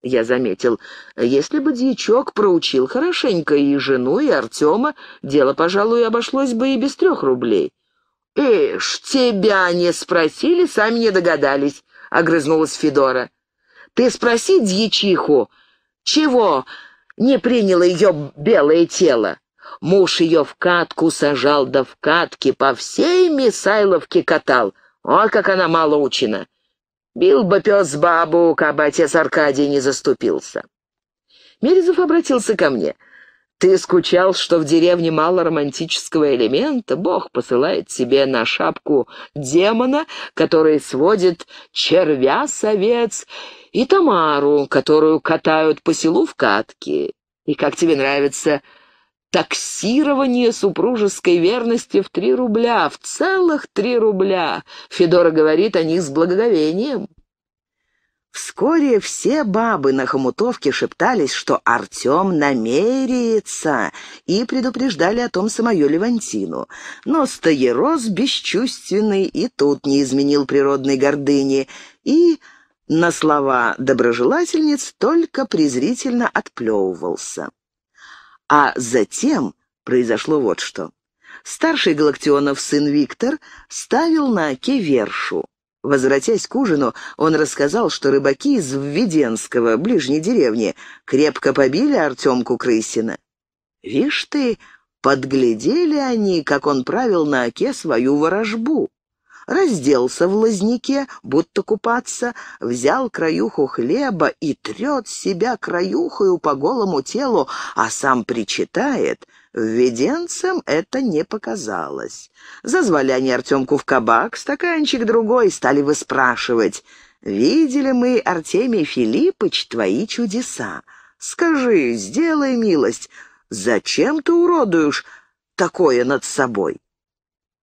Я заметил, если бы дьячок проучил хорошенько и жену, и Артема, дело, пожалуй, обошлось бы и без трех рублей. Эш, тебя не спросили, сами не догадались», — огрызнулась Федора. «Ты спроси дьячиху, чего не приняло ее белое тело?» Муж ее в катку сажал, да в катке по всей Мисайловке катал. О, как она мало учена. Бил бы пес бабу, кабы отец Аркадий не заступился. Мерезов обратился ко мне. «Ты скучал, что в деревне мало романтического элемента. Бог посылает себе на шапку демона, который сводит червя совец, и Тамару, которую катают по селу в катке. И как тебе нравится таксирование супружеской верности в три рубля, в целых три рубля. Федора говорит о них с благоговением. Вскоре все бабы на хомутовке шептались, что Артем намерится, и предупреждали о том самую Левантину. Но Стоерос бесчувственный и тут не изменил природной гордыни, и на слова доброжелательниц только презрительно отплевывался. А затем произошло вот что. Старший Галактионов сын Виктор ставил на оке вершу. Возвратясь к ужину, он рассказал, что рыбаки из Введенского, ближней деревни, крепко побили Артемку Крысина. «Вишь ты, подглядели они, как он правил на оке свою ворожбу» разделся в лазнике, будто купаться, взял краюху хлеба и трет себя краюхою по голому телу, а сам причитает. Введенцам это не показалось. Зазвали они Артемку в кабак, стаканчик другой, стали выспрашивать. «Видели мы, Артемий Филиппыч, твои чудеса. Скажи, сделай милость, зачем ты уродуешь такое над собой?»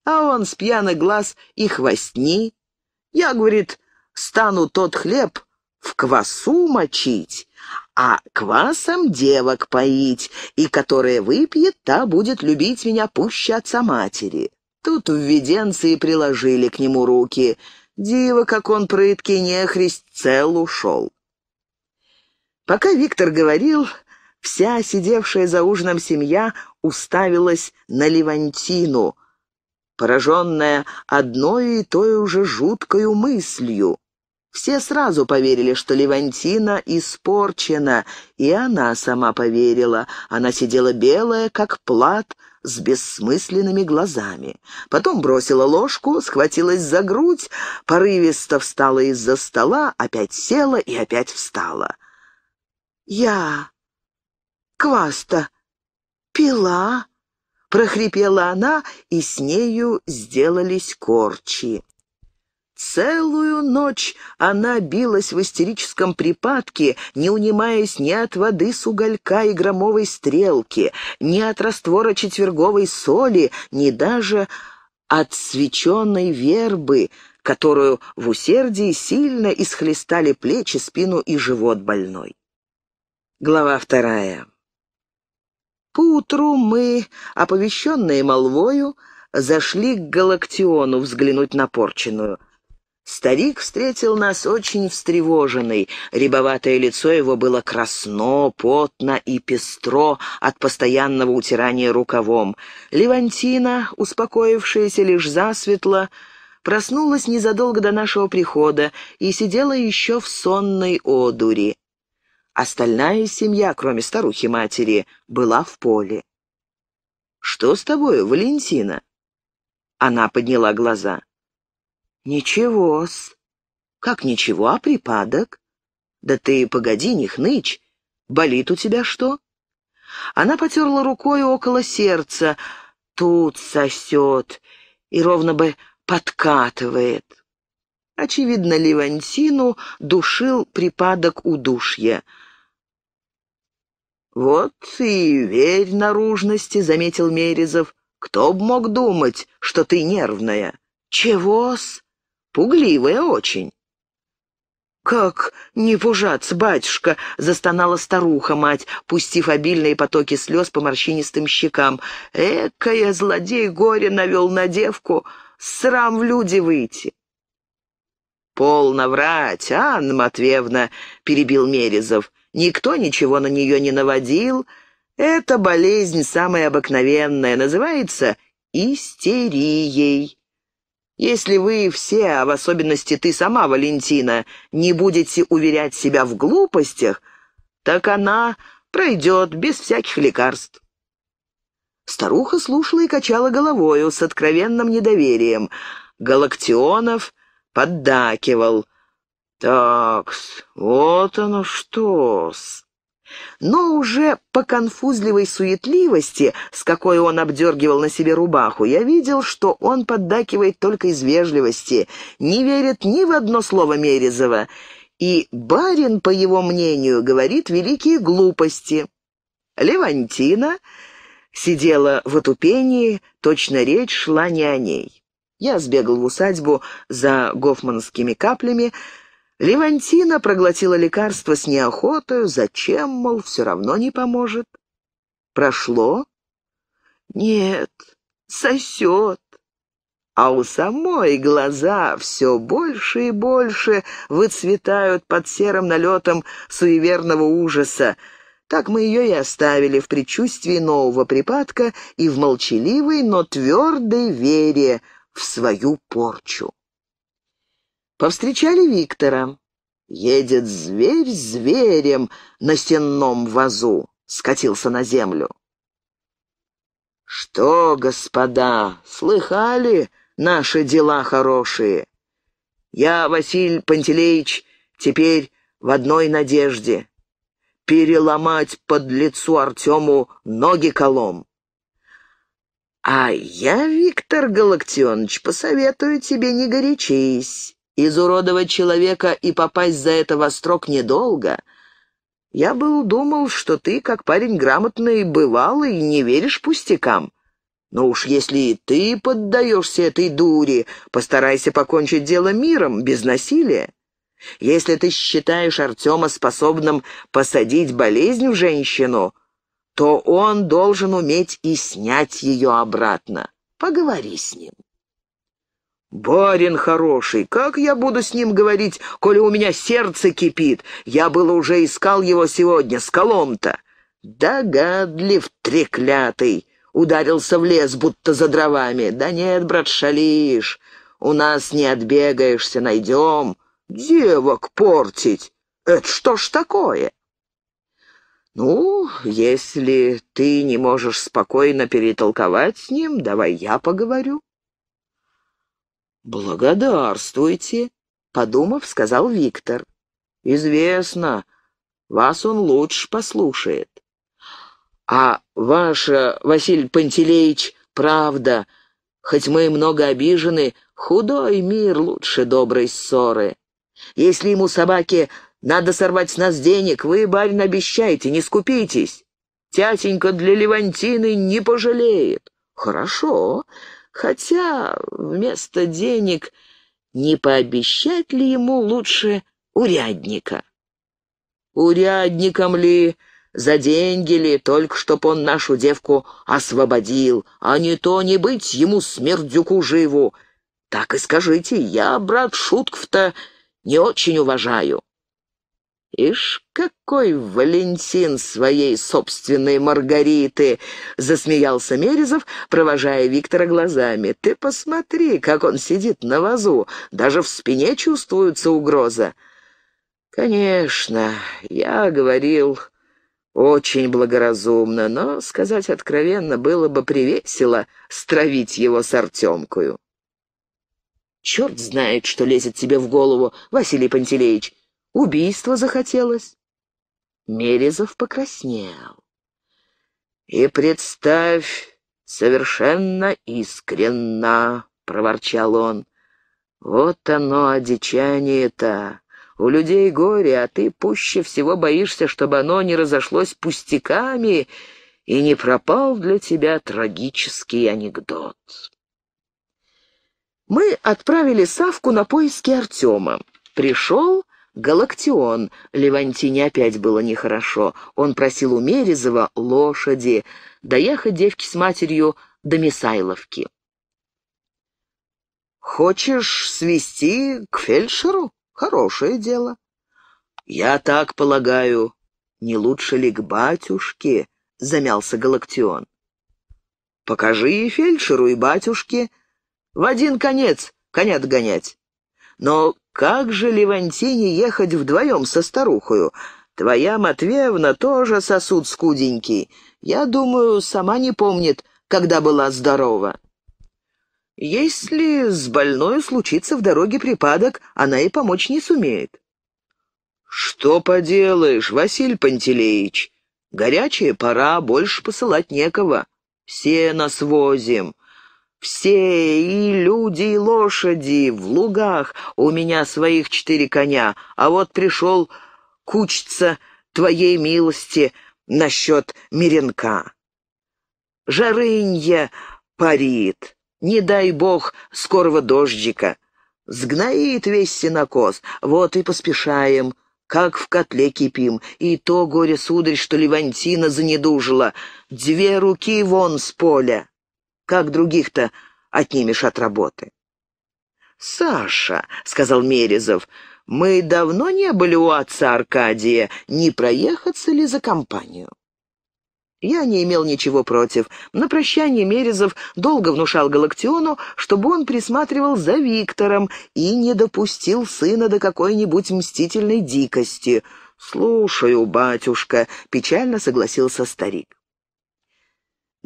А он с пьяных глаз и хвостни. Я, говорит, стану тот хлеб в квасу мочить, а квасом девок поить, и которая выпьет, та будет любить меня пуще отца матери. Тут в Веденции приложили к нему руки. Диво, как он прытки нехрист, цел ушел. Пока Виктор говорил, вся сидевшая за ужином семья уставилась на Левантину — пораженная одной и той уже жуткою мыслью. Все сразу поверили, что Левантина испорчена, и она сама поверила. Она сидела белая, как плат, с бессмысленными глазами. Потом бросила ложку, схватилась за грудь, порывисто встала из-за стола, опять села и опять встала. «Я... кваста... пила...» прохрипела она, и с нею сделались корчи. Целую ночь она билась в истерическом припадке, не унимаясь ни от воды с уголька и громовой стрелки, ни от раствора четверговой соли, ни даже от свеченной вербы, которую в усердии сильно исхлестали плечи, спину и живот больной. Глава вторая. Поутру мы, оповещенные молвою, зашли к Галактиону взглянуть на порченую. Старик встретил нас очень встревоженный. Рябоватое лицо его было красно, потно и пестро от постоянного утирания рукавом. Левантина, успокоившаяся лишь засветло, проснулась незадолго до нашего прихода и сидела еще в сонной одури. Остальная семья, кроме старухи-матери, была в поле. «Что с тобой, Валентина?» Она подняла глаза. «Ничего-с». «Как ничего, а припадок?» «Да ты погоди, не хнычь. Болит у тебя что?» Она потерла рукой около сердца. Тут сосет и ровно бы подкатывает. Очевидно, Левантину душил припадок удушья. «Вот и верь наружности», — заметил Мерезов. «Кто б мог думать, что ты нервная?» «Чего-с? Пугливая очень». «Как не пужаться, батюшка!» — застонала старуха-мать, пустив обильные потоки слез по морщинистым щекам. «Экая злодей горе навел на девку! Срам в люди выйти!» «Полно врать, Анна Матвеевна!» — перебил Мерезов. Никто ничего на нее не наводил. Это болезнь самая обыкновенная, называется истерией. Если вы все, а в особенности ты сама, Валентина, не будете уверять себя в глупостях, так она пройдет без всяких лекарств. Старуха слушала и качала головою с откровенным недоверием. Галактионов поддакивал — Такс, вот оно что-с. Но уже по конфузливой суетливости, с какой он обдергивал на себе рубаху, я видел, что он поддакивает только из вежливости, не верит ни в одно слово Мерезова, и барин, по его мнению, говорит великие глупости. Левантина сидела в отупении, точно речь шла не о ней. Я сбегал в усадьбу за гофманскими каплями, Левантина проглотила лекарство с неохотою. Зачем, мол, все равно не поможет. Прошло? Нет, сосет. А у самой глаза все больше и больше выцветают под серым налетом суеверного ужаса. Так мы ее и оставили в предчувствии нового припадка и в молчаливой, но твердой вере в свою порчу. Повстречали Виктора. Едет зверь зверем на стенном вазу, скатился на землю. «Что, господа, слыхали наши дела хорошие? Я, Василь Пантелеич, теперь в одной надежде — переломать под лицу Артему ноги колом. А я, Виктор Галактионович, посоветую тебе не горячись. Изуродовать человека и попасть за это во строк недолго. Я был думал, что ты, как парень грамотный, бывалый, не веришь пустякам. Но уж если и ты поддаешься этой дуре, постарайся покончить дело миром, без насилия. Если ты считаешь Артема способным посадить болезнь в женщину, то он должен уметь и снять ее обратно. Поговори с ним. Борин хороший, как я буду с ним говорить, коли у меня сердце кипит? Я было уже искал его сегодня, с колом-то». «Догадлив, Да гадлив — ударился в лес, будто за дровами. «Да нет, брат, шалишь, у нас не отбегаешься, найдем. Девок портить! Это что ж такое?» «Ну, если ты не можешь спокойно перетолковать с ним, давай я поговорю». «Благодарствуйте», — подумав, сказал Виктор. «Известно, вас он лучше послушает». «А ваша, Василий Пантелеич, правда, хоть мы и много обижены, худой мир лучше доброй ссоры. Если ему собаке надо сорвать с нас денег, вы, барин, обещайте, не скупитесь. Тятенька для Левантины не пожалеет». «Хорошо», Хотя вместо денег не пообещать ли ему лучше урядника? Урядником ли, за деньги ли, только чтоб он нашу девку освободил, а не то не быть ему смердюку живу. Так и скажите, я, брат, шутков-то не очень уважаю. «Ишь, какой Валентин своей собственной Маргариты!» — засмеялся Мерезов, провожая Виктора глазами. «Ты посмотри, как он сидит на вазу! Даже в спине чувствуется угроза!» «Конечно, я говорил...» Очень благоразумно, но, сказать откровенно, было бы привесело стравить его с Артемкою. «Черт знает, что лезет тебе в голову, Василий Пантелеич!» Убийство захотелось. Мерезов покраснел. «И представь, совершенно искренно!» — проворчал он. «Вот оно, одичание-то! У людей горе, а ты пуще всего боишься, чтобы оно не разошлось пустяками и не пропал для тебя трагический анекдот». Мы отправили Савку на поиски Артема. Пришел Галактион. Левантине опять было нехорошо. Он просил у Мерезова лошади, доехать девки с матерью до Месайловки. «Хочешь свести к фельдшеру? Хорошее дело». «Я так полагаю, не лучше ли к батюшке?» — замялся Галактион. «Покажи и фельдшеру, и батюшке. В один конец коня догонять». Но как же Левантине ехать вдвоем со старухою? Твоя Матвеевна тоже сосуд скуденький. Я думаю, сама не помнит, когда была здорова. Если с больной случится в дороге припадок, она и помочь не сумеет. Что поделаешь, Василий Пантелеич? Горячая пора, больше посылать некого. Все нас возим. Все, и люди, и лошади, в лугах. У меня своих четыре коня, а вот пришел кучца твоей милости насчет Миренка. Жарынья парит, не дай бог скорого дождика. Сгноит весь сенокос, вот и поспешаем, как в котле кипим. И то горе, сударь, что Левантина занедужила. Две руки вон с поля. Как других-то отнимешь от работы? «Саша», — сказал Мерезов, — «мы давно не были у отца Аркадия. Не проехаться ли за компанию?» Я не имел ничего против. На прощание Мерезов долго внушал Галактиону, чтобы он присматривал за Виктором и не допустил сына до какой-нибудь мстительной дикости. «Слушаю, батюшка», — печально согласился старик.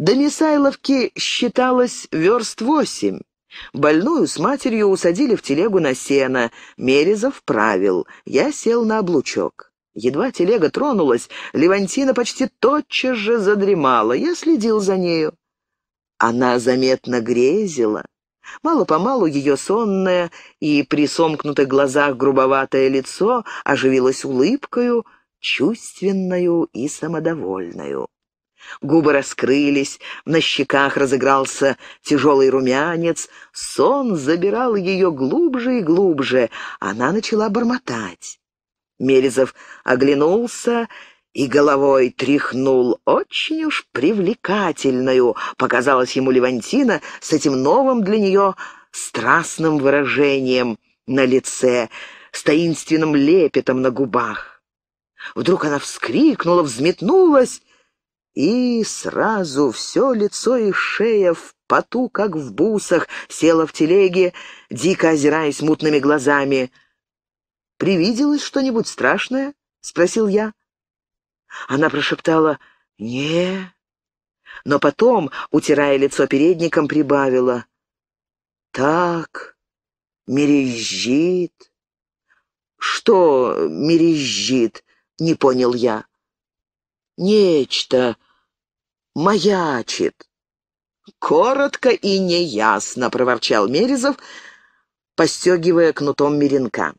До Мисайловки считалось верст восемь. Больную с матерью усадили в телегу на сено. Мерезов правил. Я сел на облучок. Едва телега тронулась, Левантина почти тотчас же задремала. Я следил за нею. Она заметно грезила. Мало-помалу ее сонное и при сомкнутых глазах грубоватое лицо оживилось улыбкою, чувственную и самодовольную. Губы раскрылись, на щеках разыгрался тяжелый румянец. Сон забирал ее глубже и глубже. Она начала бормотать. Мерезов оглянулся и головой тряхнул. Очень уж привлекательную показалась ему Левантина с этим новым для нее страстным выражением на лице, с таинственным лепетом на губах. Вдруг она вскрикнула, взметнулась и сразу все лицо и шея в поту, как в бусах, села в телеге, дико озираясь мутными глазами. «Привиделось что-нибудь страшное?» — спросил я. Она прошептала «Не». Но потом, утирая лицо передником, прибавила «Так, мерещит». «Что мерещит?» — не понял я нечто маячит. «Коротко и неясно», — проворчал Мерезов, постегивая кнутом меренка.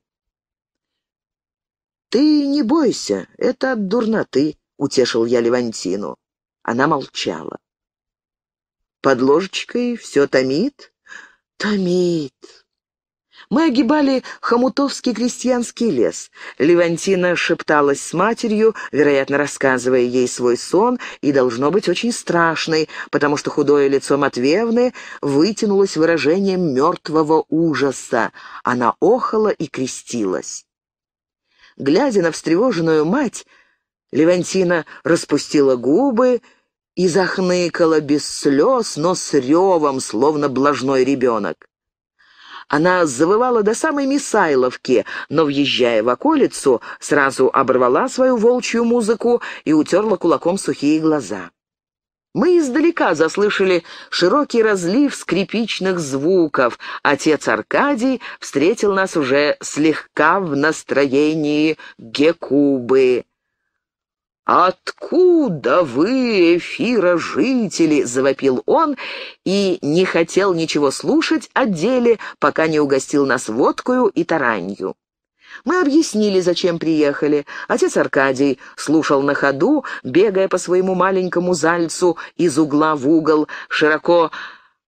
«Ты не бойся, это от дурноты», — утешил я Левантину. Она молчала. «Под ложечкой все томит?» «Томит», мы огибали хомутовский крестьянский лес. Левантина шепталась с матерью, вероятно, рассказывая ей свой сон, и должно быть очень страшный, потому что худое лицо Матвеевны вытянулось выражением мертвого ужаса. Она охала и крестилась. Глядя на встревоженную мать, Левантина распустила губы и захныкала без слез, но с ревом, словно блажной ребенок. Она завывала до самой Мисайловки, но, въезжая в околицу, сразу оборвала свою волчью музыку и утерла кулаком сухие глаза. Мы издалека заслышали широкий разлив скрипичных звуков. Отец Аркадий встретил нас уже слегка в настроении гекубы. «Откуда вы, эфира жители?» — завопил он и не хотел ничего слушать о деле, пока не угостил нас водкою и таранью. Мы объяснили, зачем приехали. Отец Аркадий слушал на ходу, бегая по своему маленькому зальцу из угла в угол, широко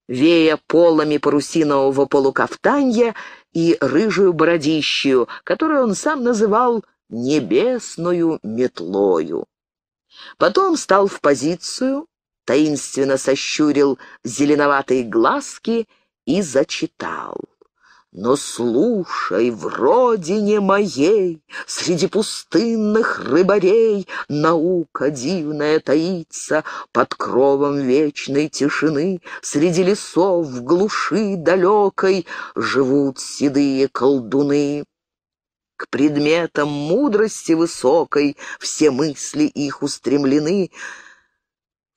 вея полами парусинового полукафтанья и рыжую бородищую, которую он сам называл небесную метлою. Потом стал в позицию, таинственно сощурил зеленоватые глазки и зачитал. Но слушай, в родине моей, Среди пустынных рыбарей Наука дивная таится Под кровом вечной тишины, Среди лесов в глуши далекой Живут седые колдуны к предметам мудрости высокой все мысли их устремлены,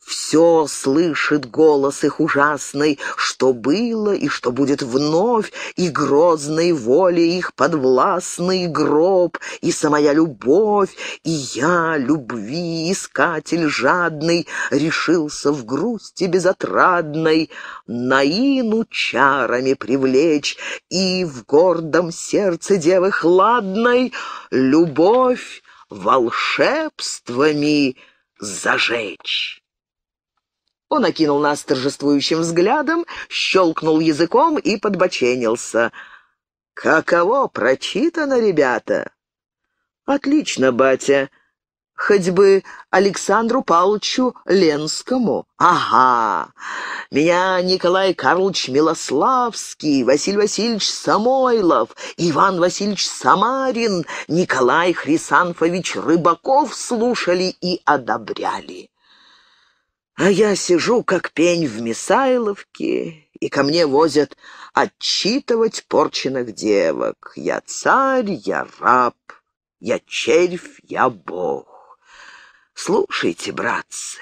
все слышит голос их ужасный, что было и что будет вновь, и грозной воле их подвластный гроб, и самая любовь, и я, любви, искатель жадный, решился в грусти безотрадной наину чарами привлечь, и в гордом сердце девы хладной любовь волшебствами зажечь. Он окинул нас торжествующим взглядом, щелкнул языком и подбоченился. «Каково прочитано, ребята?» «Отлично, батя. Хоть бы Александру Павловичу Ленскому. Ага! Меня Николай Карлович Милославский, Василий Васильевич Самойлов, Иван Васильевич Самарин, Николай Хрисанфович Рыбаков слушали и одобряли». А я сижу, как пень в Мисайловке, и ко мне возят отчитывать порченных девок. Я царь, я раб, я червь, я бог. Слушайте, братцы.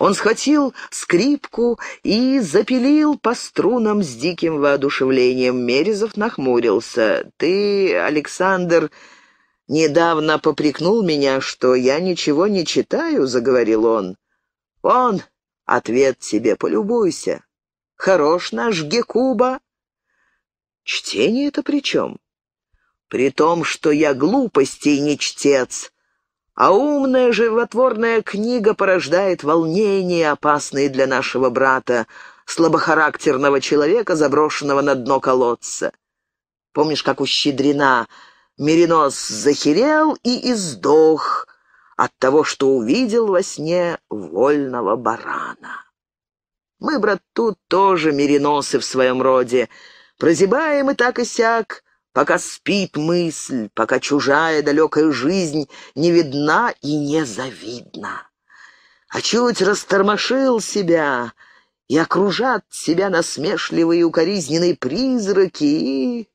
Он схватил скрипку и запилил по струнам с диким воодушевлением. Мерезов нахмурился. «Ты, Александр, недавно попрекнул меня, что я ничего не читаю», — заговорил он. Вон, ответ тебе, полюбуйся. Хорош наш Гекуба. Чтение это при чем? При том, что я глупостей не чтец, а умная животворная книга порождает волнения, опасные для нашего брата, слабохарактерного человека, заброшенного на дно колодца. Помнишь, как у Щедрина Меринос захерел и издох, от того, что увидел во сне вольного барана. Мы, брат, тут тоже мериносы в своем роде. Прозябаем и так и сяк, пока спит мысль, пока чужая далекая жизнь не видна и не завидна. А чуть растормошил себя, и окружат себя насмешливые укоризненные призраки, и...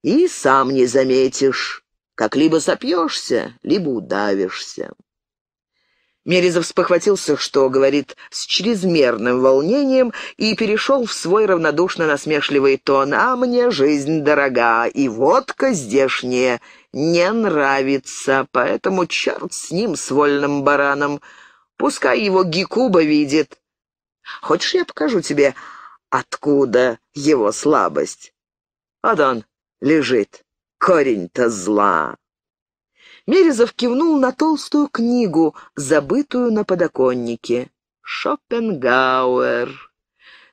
и сам не заметишь, как либо сопьешься, либо удавишься. Мерезов спохватился, что говорит с чрезмерным волнением, и перешел в свой равнодушно насмешливый тон. «А мне жизнь дорога, и водка здешняя не нравится, поэтому черт с ним, с вольным бараном. Пускай его гикуба видит. Хочешь, я покажу тебе, откуда его слабость?» «Вот он лежит корень-то зла!» Мерезов кивнул на толстую книгу, забытую на подоконнике. «Шопенгауэр.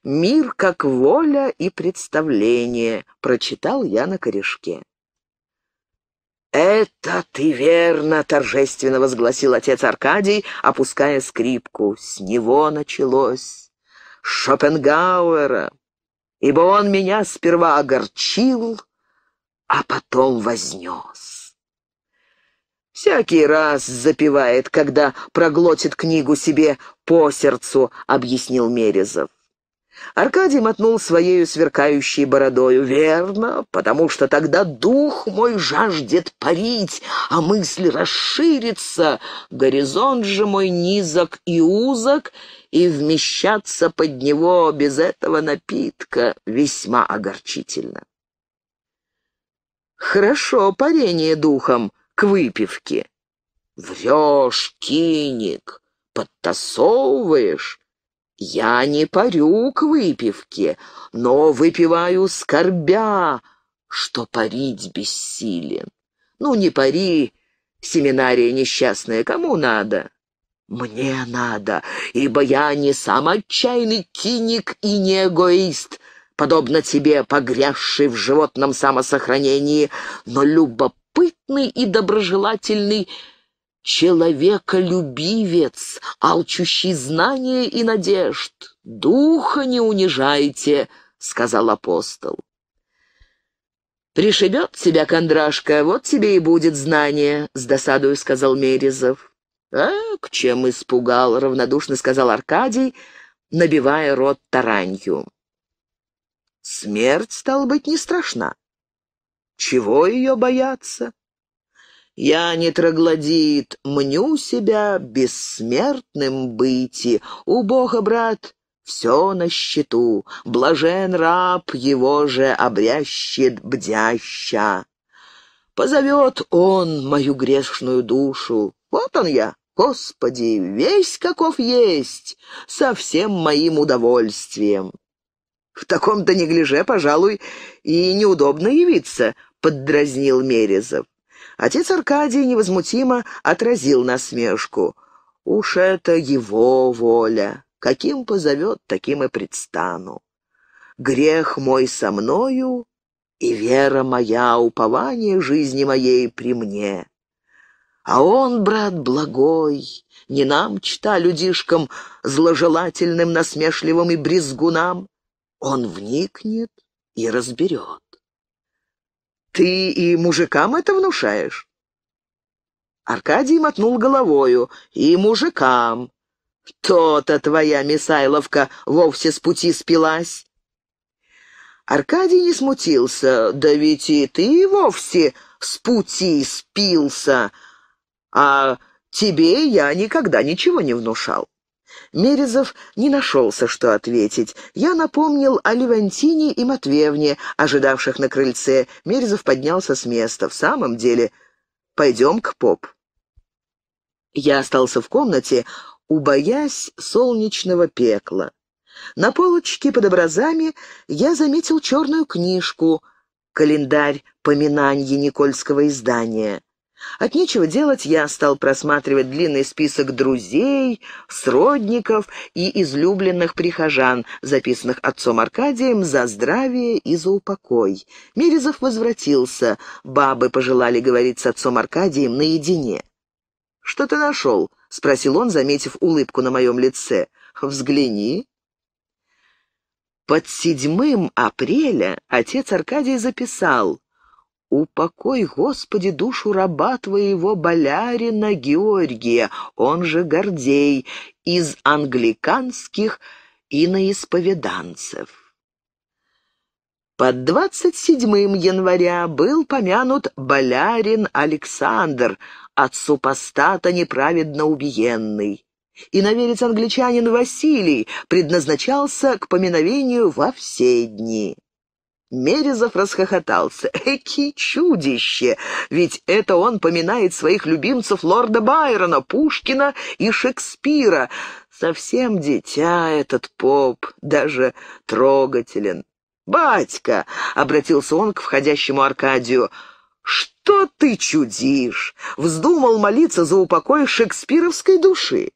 Мир как воля и представление», — прочитал я на корешке. «Это ты верно!» — торжественно возгласил отец Аркадий, опуская скрипку. «С него началось. Шопенгауэра. Ибо он меня сперва огорчил, а потом вознес. Всякий раз запевает, когда проглотит книгу себе по сердцу, объяснил Мерезов. Аркадий мотнул своею сверкающей бородою. «Верно, потому что тогда дух мой жаждет парить, а мысль расширится. Горизонт же мой низок и узок, и вмещаться под него без этого напитка весьма огорчительно». Хорошо парение духом к выпивке. Врешь, киник, подтасовываешь. Я не парю к выпивке, но выпиваю скорбя, что парить бессилен. Ну, не пари, семинария несчастная, кому надо? Мне надо, ибо я не сам отчаянный киник и не эгоист, подобно тебе, погрязший в животном самосохранении, но любопытный и доброжелательный человеколюбивец, алчущий знания и надежд. Духа не унижайте, — сказал апостол. «Пришибет тебя, Кондрашка, вот тебе и будет знание», — с досадою сказал Мерезов. «А, к чем испугал», — равнодушно сказал Аркадий, набивая рот таранью. Смерть, стала быть, не страшна. Чего ее бояться? Я, не троглодит, мню себя бессмертным быти. У Бога, брат, все на счету. Блажен раб, его же обрящет бдяща. Позовет он мою грешную душу. Вот он я, Господи, весь каков есть, со всем моим удовольствием. В таком-то неглиже, пожалуй, и неудобно явиться», — поддразнил Мерезов. Отец Аркадий невозмутимо отразил насмешку. «Уж это его воля. Каким позовет, таким и предстану. Грех мой со мною, и вера моя, упование жизни моей при мне. А он, брат, благой, не нам, чита людишкам, зложелательным, насмешливым и брезгунам, он вникнет и разберет. Ты и мужикам это внушаешь? Аркадий мотнул головою. И мужикам. То-то твоя Мисайловка вовсе с пути спилась. Аркадий не смутился. Да ведь и ты вовсе с пути спился. А тебе я никогда ничего не внушал. Мерезов не нашелся, что ответить. Я напомнил о Левантине и Матвевне, ожидавших на крыльце. Мерезов поднялся с места. «В самом деле, пойдем к поп». Я остался в комнате, убоясь солнечного пекла. На полочке под образами я заметил черную книжку — календарь поминанье Никольского издания. От нечего делать я стал просматривать длинный список друзей, сродников и излюбленных прихожан, записанных отцом Аркадием за здравие и за упокой. Мерезов возвратился. Бабы пожелали говорить с отцом Аркадием наедине. «Что ты нашел?» — спросил он, заметив улыбку на моем лице. «Взгляни». Под седьмым апреля отец Аркадий записал «Упокой, Господи, душу раба твоего болярина Георгия, он же Гордей, из англиканских иноисповеданцев». Под 27 января был помянут болярин Александр, от супостата неправедно убиенный. И наверец англичанин Василий предназначался к поминовению во все дни. Мерезов расхохотался. «Эки чудище! Ведь это он поминает своих любимцев лорда Байрона, Пушкина и Шекспира. Совсем дитя этот поп, даже трогателен». «Батька!» — обратился он к входящему Аркадию. «Что ты чудишь? Вздумал молиться за упокой шекспировской души?»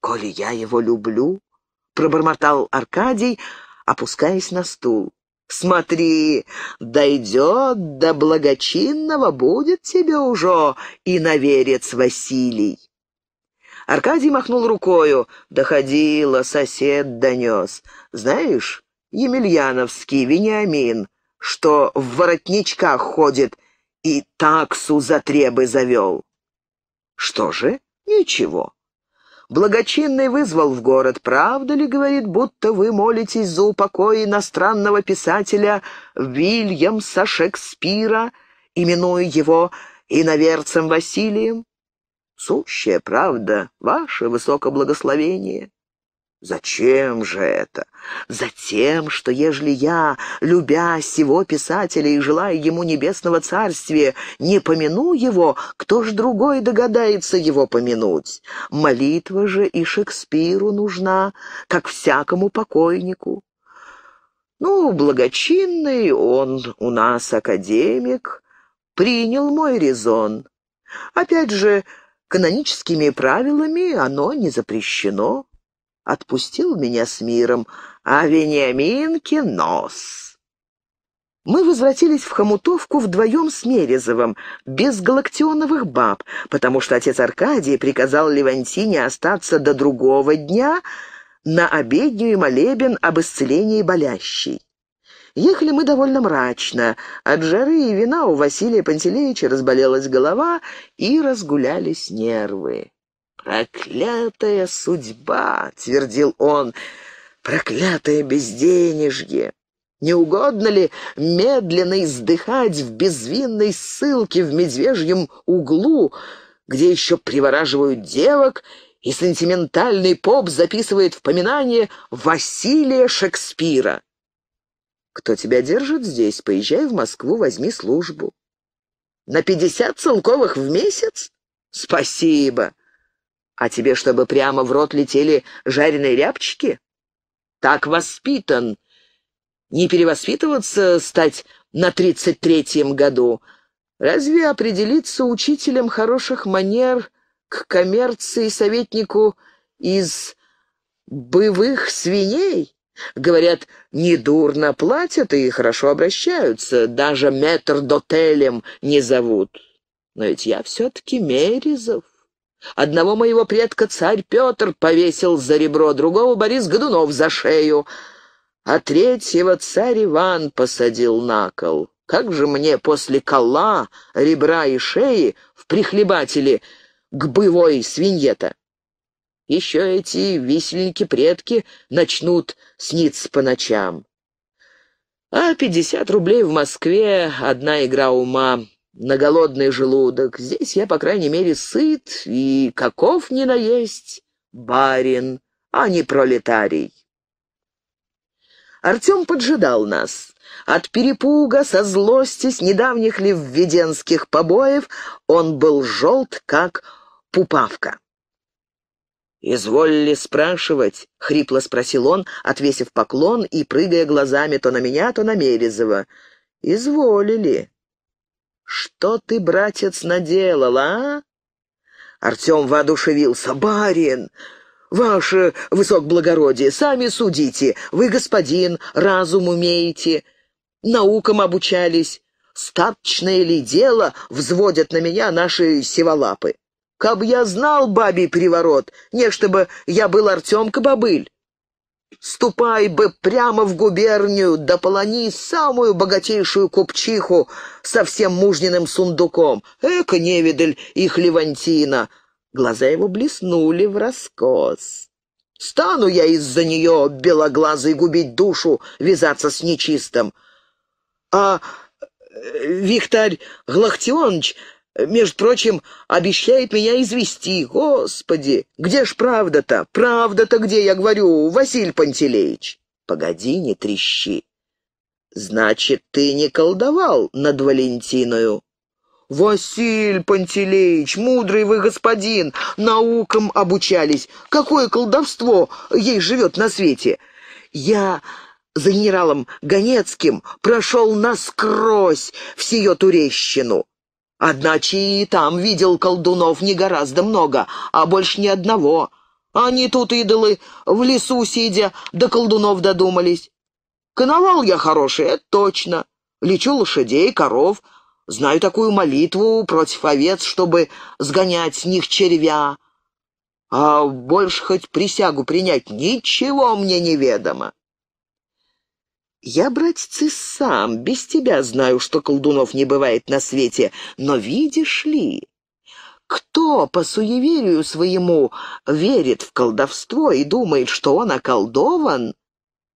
«Коли я его люблю», — пробормотал Аркадий, — опускаясь на стул. «Смотри, дойдет до благочинного, будет тебе уже и наверец Василий». Аркадий махнул рукою. Доходило, сосед донес. «Знаешь, Емельяновский Вениамин, что в воротничках ходит и таксу за требы завел». «Что же? Ничего. Благочинный вызвал в город. Правда ли, говорит, будто вы молитесь за упокой иностранного писателя Вильямса Шекспира, именуя его иноверцем Василием? Сущая правда, ваше высокоблагословение. Зачем же это? Затем, что ежели я, любя сего писателя и желая ему небесного царствия, не помяну его, кто ж другой догадается его помянуть? Молитва же и Шекспиру нужна, как всякому покойнику. Ну, благочинный он у нас академик, принял мой резон. Опять же, каноническими правилами оно не запрещено отпустил меня с миром, а Вениаминке нос. Мы возвратились в Хомутовку вдвоем с Мерезовым, без галактионовых баб, потому что отец Аркадий приказал Левантине остаться до другого дня на обедню и молебен об исцелении болящей. Ехали мы довольно мрачно. От жары и вина у Василия Пантелеевича разболелась голова и разгулялись нервы. «Проклятая судьба!» — твердил он. «Проклятое безденежье!» Не угодно ли медленно издыхать в безвинной ссылке в медвежьем углу, где еще привораживают девок, и сентиментальный поп записывает в поминание Василия Шекспира? Кто тебя держит здесь, поезжай в Москву, возьми службу. На пятьдесят целковых в месяц? Спасибо. А тебе, чтобы прямо в рот летели жареные рябчики? Так воспитан. Не перевоспитываться, стать на тридцать третьем году. Разве определиться учителем хороших манер к коммерции советнику из бывых свиней? Говорят, недурно платят и хорошо обращаются, даже метр дотелем не зовут. Но ведь я все-таки Меризов. Одного моего предка царь Петр повесил за ребро, другого Борис Годунов за шею, а третьего царь Иван посадил на кол. Как же мне после кола, ребра и шеи в прихлебателе к бывой свиньета? Еще эти висельники-предки начнут сниться по ночам. А пятьдесят рублей в Москве — одна игра ума на голодный желудок. Здесь я, по крайней мере, сыт и каков ни наесть барин, а не пролетарий. Артем поджидал нас. От перепуга, со злости, с недавних ли введенских побоев он был желт, как пупавка. «Изволили спрашивать?» — хрипло спросил он, отвесив поклон и прыгая глазами то на меня, то на Мерезова. «Изволили. «Что ты, братец, наделал, а?» Артем воодушевился. «Барин!» «Ваше высокоблагородие, сами судите. Вы, господин, разум умеете, наукам обучались. Статочное ли дело взводят на меня наши сиволапы? Каб я знал бабий приворот, не чтобы я был Артем Кабабыль. Ступай бы прямо в губернию, да полони самую богатейшую купчиху со всем мужниным сундуком. Эка невидаль их Левантина!» Глаза его блеснули в раскос. «Стану я из-за нее, белоглазый, губить душу, вязаться с нечистым!» «А э, Виктор Глахтионович между прочим, обещает меня извести. Господи, где ж правда-то? Правда-то где, я говорю, Василий Пантелеич? Погоди, не трещи. Значит, ты не колдовал над Валентиною? «Василь Пантелеич, мудрый вы господин, наукам обучались. Какое колдовство ей живет на свете? Я за генералом Гонецким прошел насквозь всю ее турещину. Одначе и там видел колдунов не гораздо много, а больше ни одного. Они тут, идолы, в лесу сидя, до колдунов додумались. Коновал я хороший, это точно. Лечу лошадей, коров. Знаю такую молитву против овец, чтобы сгонять с них червя. А больше хоть присягу принять ничего мне неведомо. Я, братец, и сам, без тебя знаю, что колдунов не бывает на свете, но видишь ли, кто по суеверию своему верит в колдовство и думает, что он околдован,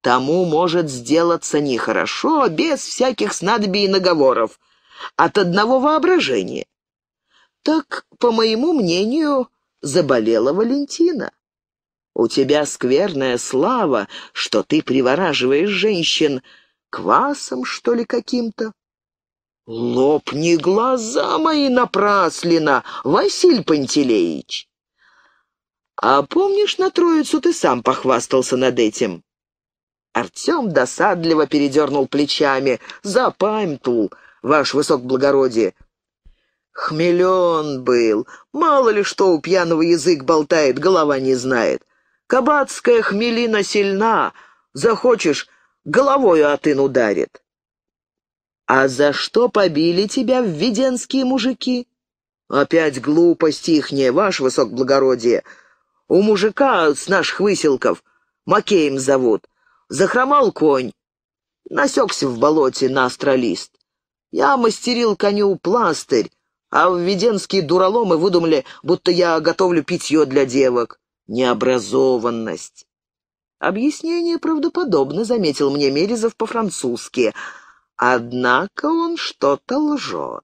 тому может сделаться нехорошо без всяких снадобий и наговоров, от одного воображения. Так, по моему мнению, заболела Валентина. У тебя скверная слава, что ты привораживаешь женщин квасом, что ли, каким-то? Лопни глаза мои напраслина, Василь Пантелеич. А помнишь, на троицу ты сам похвастался над этим? Артем досадливо передернул плечами. Запамятул, ваш высокоблагородие. Хмелен был. Мало ли что у пьяного язык болтает, голова не знает. Кабацкая хмелина сильна, захочешь, головою отын ударит. А за что побили тебя введенские мужики? Опять глупости их не, ваше высокоблагородие. У мужика с наших выселков Макеем зовут. Захромал конь, насекся в болоте на астролист. Я мастерил коню пластырь, а введенские дураломы выдумали, будто я готовлю питье для девок необразованность. Объяснение правдоподобно, заметил мне Мерезов по-французски. Однако он что-то лжет.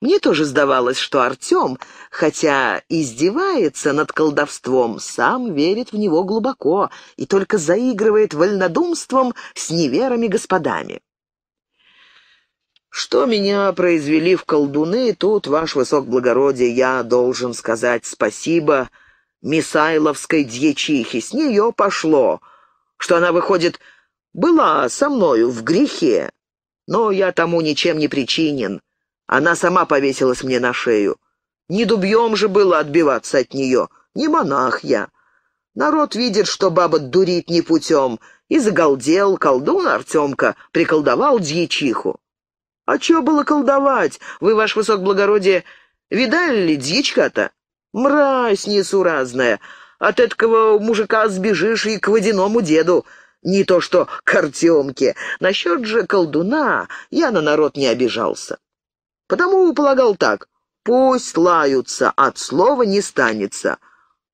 Мне тоже сдавалось, что Артем, хотя издевается над колдовством, сам верит в него глубоко и только заигрывает вольнодумством с неверами-господами. «Что меня произвели в колдуны, тут, ваш высокоблагородие, я должен сказать спасибо Мисайловской дьячихи. С нее пошло, что она, выходит, была со мною в грехе. Но я тому ничем не причинен. Она сама повесилась мне на шею. Не дубьем же было отбиваться от нее, не монах я. Народ видит, что баба дурит не путем, и загалдел колдун Артемка, приколдовал дьячиху. А чё было колдовать? Вы, ваш высокоблагородие, видали ли дьячка-то? Мразь несуразная! От этого мужика сбежишь и к водяному деду, не то что к Артемке. Насчет же колдуна я на народ не обижался. Потому полагал так, пусть лаются, от слова не станется.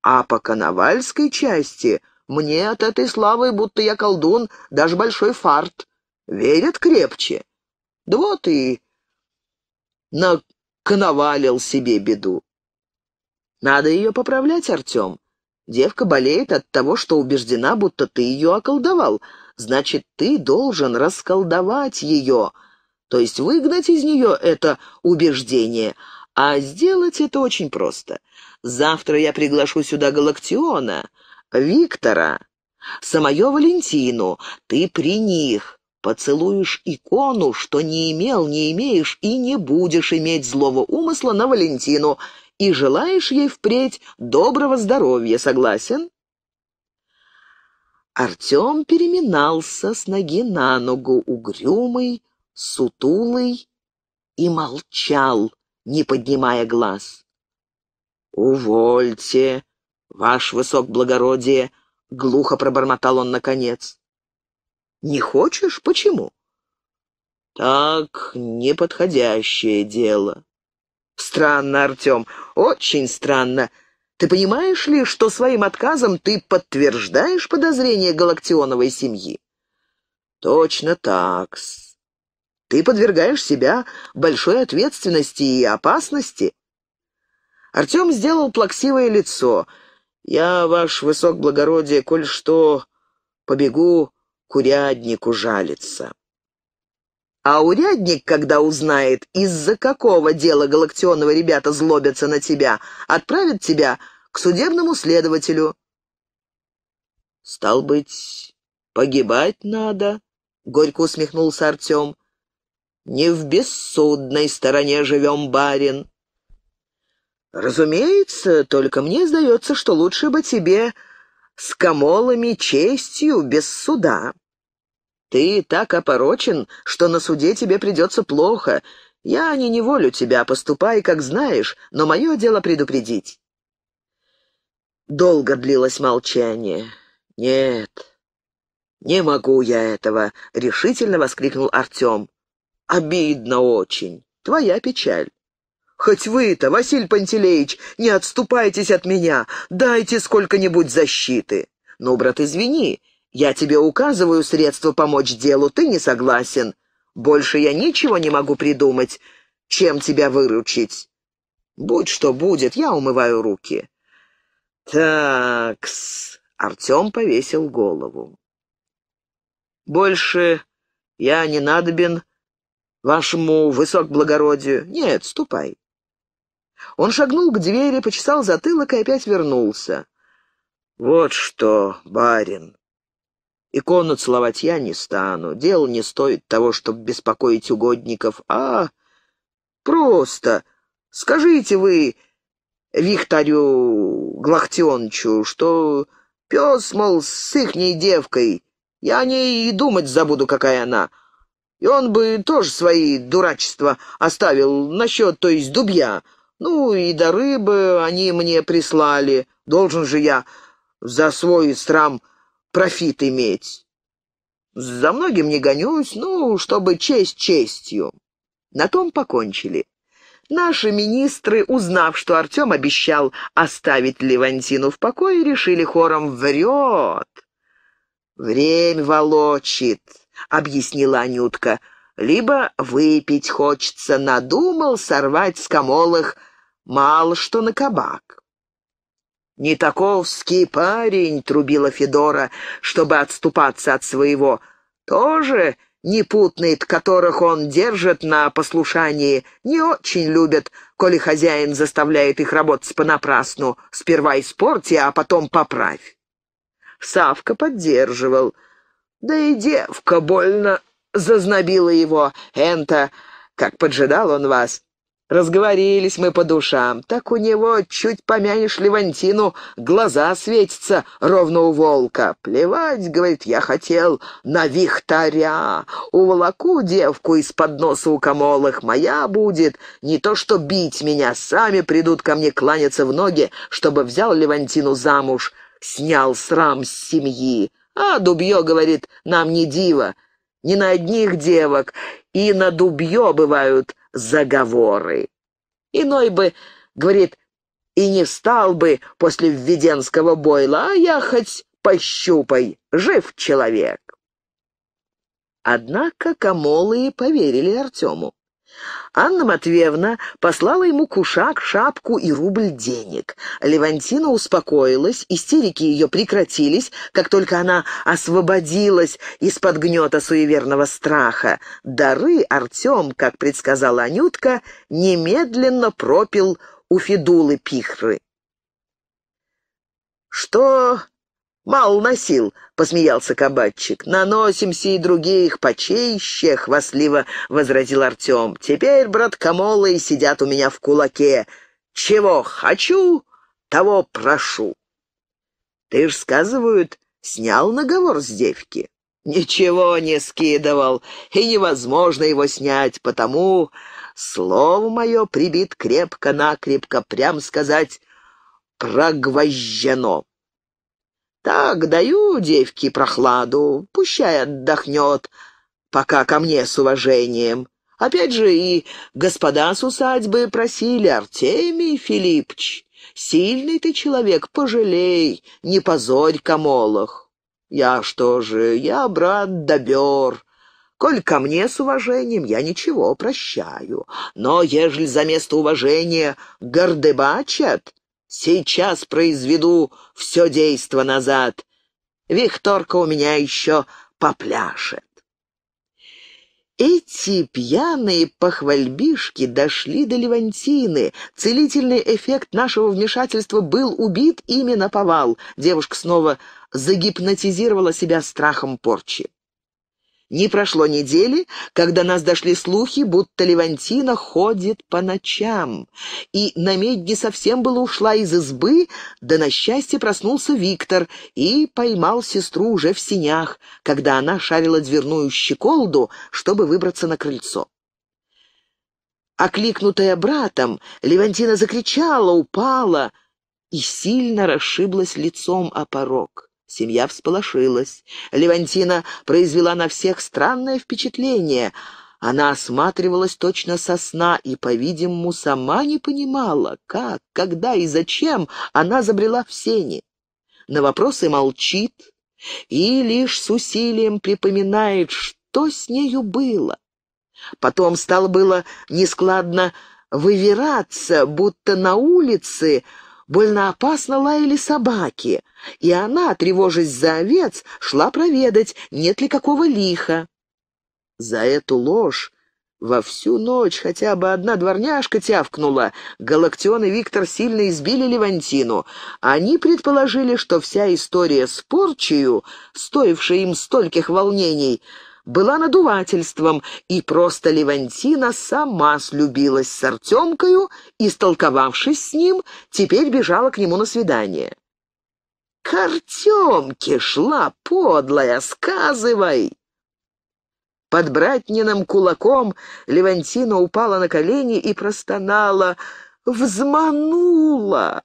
А по коновальской части мне от этой славы, будто я колдун, даже большой фарт. Верят крепче. Да вот и наковалил себе беду. Надо ее поправлять, Артем. Девка болеет от того, что убеждена, будто ты ее околдовал. Значит, ты должен расколдовать ее, то есть выгнать из нее это убеждение. А сделать это очень просто. Завтра я приглашу сюда Галактиона, Виктора, самое Валентину. Ты при них поцелуешь икону, что не имел, не имеешь и не будешь иметь злого умысла на Валентину, и желаешь ей впредь доброго здоровья. Согласен?» Артем переминался с ноги на ногу, угрюмый, сутулый, и молчал, не поднимая глаз. «Увольте, ваш высок благородие!» — глухо пробормотал он наконец. «Не хочешь? Почему?» «Так, неподходящее дело». «Странно, Артем, очень странно. Ты понимаешь ли, что своим отказом ты подтверждаешь подозрения Галактионовой семьи?» «Точно так -с. Ты подвергаешь себя большой ответственности и опасности». Артем сделал плаксивое лицо. «Я, ваш высок благородие, коль что побегу куряднику жалиться». А урядник, когда узнает, из-за какого дела Галактионова ребята злобятся на тебя, отправит тебя к судебному следователю. «Стал быть, погибать надо», — горько усмехнулся Артем. «Не в бессудной стороне живем, барин». «Разумеется, только мне сдается, что лучше бы тебе с камолами честью без суда». Ты так опорочен, что на суде тебе придется плохо. Я не неволю тебя, поступай, как знаешь, но мое дело предупредить». Долго длилось молчание. «Нет, не могу я этого», — решительно воскликнул Артем. «Обидно очень. Твоя печаль». «Хоть вы-то, Василий Пантелеич, не отступайтесь от меня, дайте сколько-нибудь защиты». «Ну, брат, извини, я тебе указываю средства помочь делу, ты не согласен. Больше я ничего не могу придумать, чем тебя выручить. Будь что будет, я умываю руки. Такс. Артем повесил голову. Больше я не надобен вашему высокоблагородию. Нет, ступай. Он шагнул к двери, почесал затылок и опять вернулся. «Вот что, барин!» Икону целовать я не стану. Дело не стоит того, чтобы беспокоить угодников, а просто скажите вы Викторю Глахтенчу, что пес, мол, с ихней девкой, я о ней и думать забуду, какая она. И он бы тоже свои дурачества оставил насчет, то есть, дубья. Ну, и до рыбы они мне прислали. Должен же я за свой срам профит иметь. За многим не гонюсь, ну, чтобы честь честью. На том покончили. Наши министры, узнав, что Артем обещал оставить Левантину в покое, решили хором «врет». «Время волочит», — объяснила Анютка, — «либо выпить хочется, надумал сорвать с комолых мало что на кабак». «Не таковский парень», — трубила Федора, чтобы отступаться от своего. «Тоже непутный, которых он держит на послушании, не очень любят, коли хозяин заставляет их работать понапрасну. Сперва испорти, а потом поправь». Савка поддерживал. Да и девка больно зазнобила его. Энто, как поджидал он вас, Разговорились мы по душам. Так у него, чуть помянешь Левантину, глаза светятся ровно у волка. Плевать, говорит, я хотел на вихтаря. Уволоку девку из-под носа у комолых. Моя будет. Не то что бить меня, сами придут ко мне кланяться в ноги, чтобы взял Левантину замуж. Снял срам с семьи. А дубье, говорит, нам не диво. Не на одних девок. И на дубье бывают заговоры. Иной бы, говорит, и не стал бы после введенского бойла, а я хоть пощупай, жив человек. Однако Камолы поверили Артему. Анна Матвеевна послала ему кушак, шапку и рубль денег. Левантина успокоилась, истерики ее прекратились, как только она освободилась из-под гнета суеверного страха. Дары Артем, как предсказала Анютка, немедленно пропил у Федулы Пихры. «Что «Мало носил», — посмеялся кабачик. «Наносимся и других почище», — хвастливо возразил Артем. «Теперь, брат Камолы, сидят у меня в кулаке. Чего хочу, того прошу». «Ты ж, сказывают, снял наговор с девки». «Ничего не скидывал, и невозможно его снять, потому слово мое прибит крепко-накрепко, прям сказать, прогвождено». Так, даю девке прохладу, пущай отдохнет, пока ко мне с уважением. Опять же и господа с усадьбы просили, Артемий Филиппович, сильный ты человек, пожалей, не позорь комолах. Я что же, я, брат, добер. Коль ко мне с уважением, я ничего прощаю. Но ежели за место уважения гордыбачат, Сейчас произведу все действо назад. Викторка у меня еще попляшет. Эти пьяные похвальбишки дошли до Левантины. Целительный эффект нашего вмешательства был убит именно на повал. Девушка снова загипнотизировала себя страхом порчи. Не прошло недели, когда нас дошли слухи, будто Левантина ходит по ночам, и на медне совсем было ушла из избы, да на счастье проснулся Виктор и поймал сестру уже в синях, когда она шарила дверную щеколду, чтобы выбраться на крыльцо. Окликнутая братом, Левантина закричала, упала и сильно расшиблась лицом о порог. Семья всполошилась. Левантина произвела на всех странное впечатление. Она осматривалась точно со сна и, по-видимому, сама не понимала, как, когда и зачем она забрела в сени. На вопросы молчит и лишь с усилием припоминает, что с нею было. Потом стало было нескладно вывираться, будто на улице Больно опасно лаяли собаки, и она, тревожась за овец, шла проведать, нет ли какого лиха. За эту ложь во всю ночь хотя бы одна дворняжка тявкнула. Галактион и Виктор сильно избили Левантину. Они предположили, что вся история с порчею, стоившая им стольких волнений, была надувательством, и просто Левантина сама слюбилась с Артемкою и, столковавшись с ним, теперь бежала к нему на свидание. «К Артемке шла подлая, сказывай!» Под братниным кулаком Левантина упала на колени и простонала «Взманула!»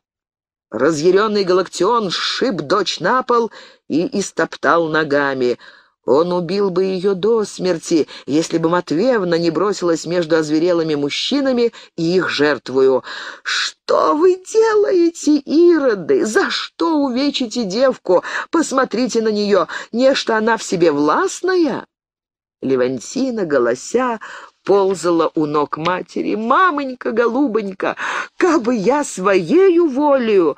Разъяренный Галактион сшиб дочь на пол и истоптал ногами – он убил бы ее до смерти, если бы Матвеевна не бросилась между озверелыми мужчинами и их жертвую. «Что вы делаете, ироды? За что увечите девку? Посмотрите на нее, нечто она в себе властная?» Левантина, голося, ползала у ног матери. «Мамонька, голубонька, бы я своею волею!»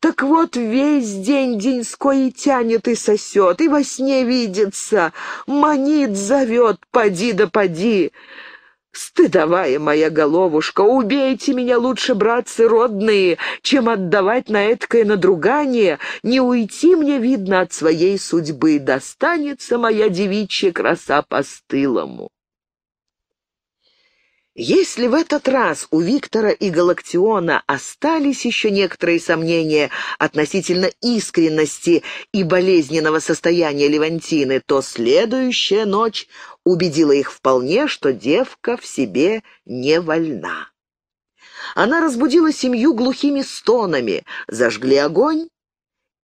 Так вот, весь день Деньской и тянет, и сосет, и во сне видится, манит, зовет, поди да поди. Стыдовая моя головушка, убейте меня лучше, братцы родные, чем отдавать на эткое надругание. Не уйти мне, видно, от своей судьбы, достанется моя девичья краса постылому. Если в этот раз у Виктора и Галактиона остались еще некоторые сомнения относительно искренности и болезненного состояния Левантины, то следующая ночь убедила их вполне, что девка в себе не вольна. Она разбудила семью глухими стонами, зажгли огонь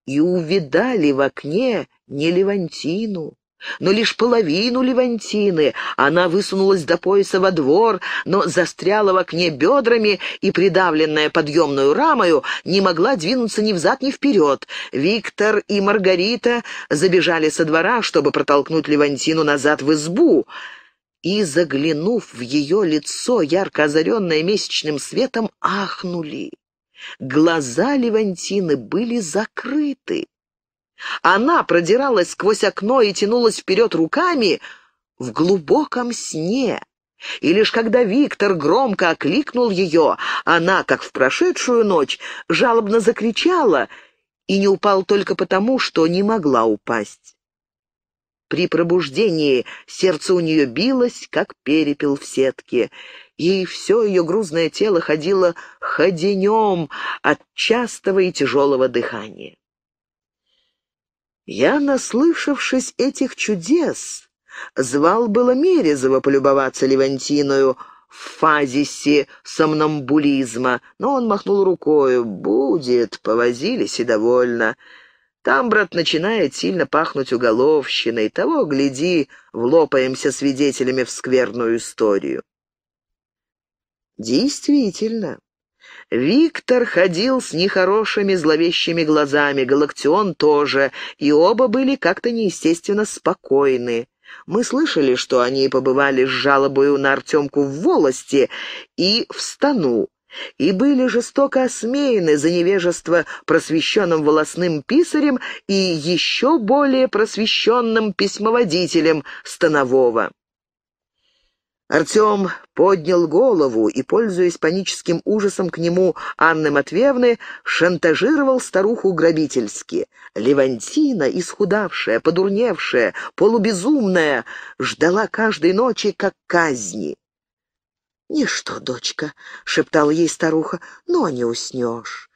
и увидали в окне не Левантину, но лишь половину Левантины. Она высунулась до пояса во двор, но застряла в окне бедрами и, придавленная подъемную рамою, не могла двинуться ни взад, ни вперед. Виктор и Маргарита забежали со двора, чтобы протолкнуть Левантину назад в избу. И, заглянув в ее лицо, ярко озаренное месячным светом, ахнули. Глаза Левантины были закрыты. Она продиралась сквозь окно и тянулась вперед руками в глубоком сне. И лишь когда Виктор громко окликнул ее, она, как в прошедшую ночь, жалобно закричала и не упала только потому, что не могла упасть. При пробуждении сердце у нее билось, как перепел в сетке, и все ее грузное тело ходило ходенем от частого и тяжелого дыхания. Я, наслышавшись этих чудес, звал было Мерезова полюбоваться Левантиною в фазисе сомнамбулизма, но он махнул рукою. «Будет, повозились и довольно. Там, брат, начинает сильно пахнуть уголовщиной. Того, гляди, влопаемся свидетелями в скверную историю». Действительно, Виктор ходил с нехорошими зловещими глазами, Галактион тоже, и оба были как-то неестественно спокойны. Мы слышали, что они побывали с жалобою на Артемку в волости и в стану, и были жестоко осмеяны за невежество просвещенным волосным писарем и еще более просвещенным письмоводителем Станового. Артем поднял голову и, пользуясь паническим ужасом к нему Анны Матвеевны, шантажировал старуху грабительски. Левантина, исхудавшая, подурневшая, полубезумная, ждала каждой ночи как казни. «Ничто, дочка», — шептала ей старуха, — «но не уснешь».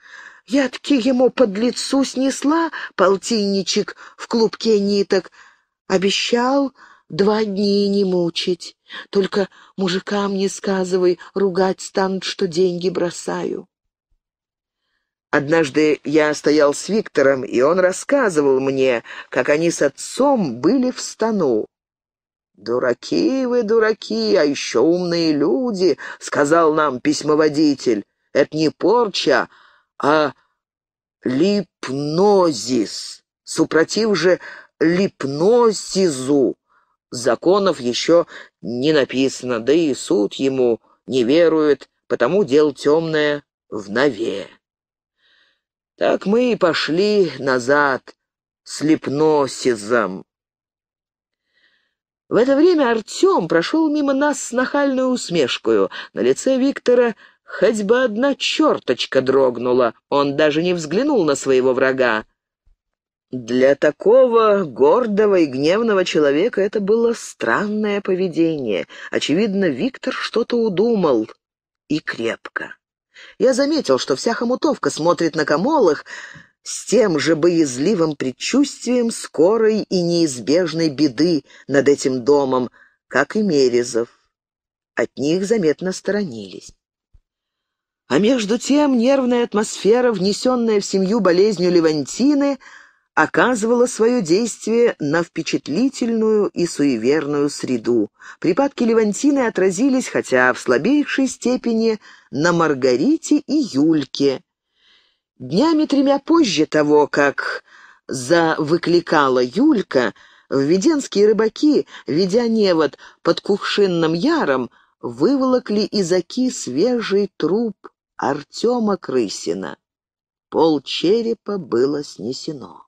Я-таки ему под лицу снесла полтинничек в клубке ниток, обещал два дни не мучить. Только мужикам не сказывай, ругать станут, что деньги бросаю. Однажды я стоял с Виктором, и он рассказывал мне, как они с отцом были в стану. «Дураки вы, дураки, а еще умные люди», — сказал нам письмоводитель. «Это не порча, а липнозис. Супротив же липнозизу законов еще не написано, да и суд ему не верует, потому дел темное в Наве. Так мы и пошли назад с лепносизом. В это время Артем прошел мимо нас с нахальной усмешкою. На лице Виктора хоть бы одна черточка дрогнула. Он даже не взглянул на своего врага. Для такого гордого и гневного человека это было странное поведение. Очевидно, Виктор что-то удумал. И крепко. Я заметил, что вся хомутовка смотрит на Камолых с тем же боязливым предчувствием скорой и неизбежной беды над этим домом, как и Мерезов. От них заметно сторонились. А между тем нервная атмосфера, внесенная в семью болезнью Левантины — оказывала свое действие на впечатлительную и суеверную среду. Припадки Левантины отразились, хотя в слабейшей степени, на Маргарите и Юльке. Днями тремя позже того, как завыкликала Юлька, введенские рыбаки, ведя невод под кувшинным яром, выволокли из оки свежий труп Артема Крысина. Пол черепа было снесено.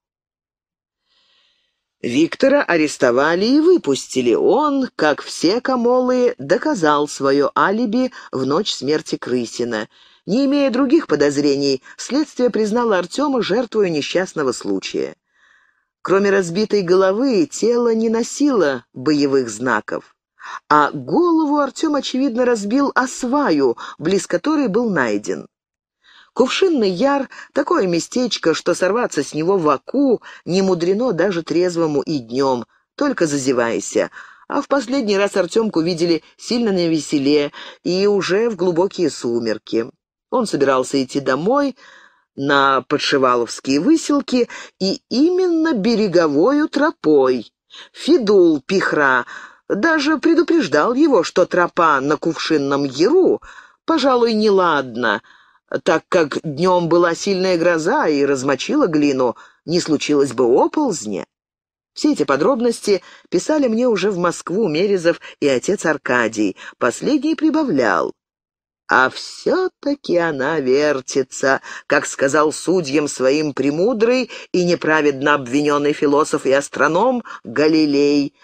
Виктора арестовали и выпустили. Он, как все камолы, доказал свое алиби в ночь смерти Крысина. Не имея других подозрений, следствие признало Артема жертвой несчастного случая. Кроме разбитой головы, тело не носило боевых знаков. А голову Артем, очевидно, разбил о сваю, близ которой был найден. Кувшинный яр — такое местечко, что сорваться с него в Аку не мудрено даже трезвому и днем, только зазевайся. А в последний раз Артемку видели сильно навеселе и уже в глубокие сумерки. Он собирался идти домой на подшиваловские выселки и именно береговою тропой. Фидул Пихра даже предупреждал его, что тропа на кувшинном яру, пожалуй, неладна — так как днем была сильная гроза и размочила глину, не случилось бы оползня. Все эти подробности писали мне уже в Москву Мерезов и отец Аркадий. Последний прибавлял. А все-таки она вертится, как сказал судьям своим премудрый и неправедно обвиненный философ и астроном Галилей.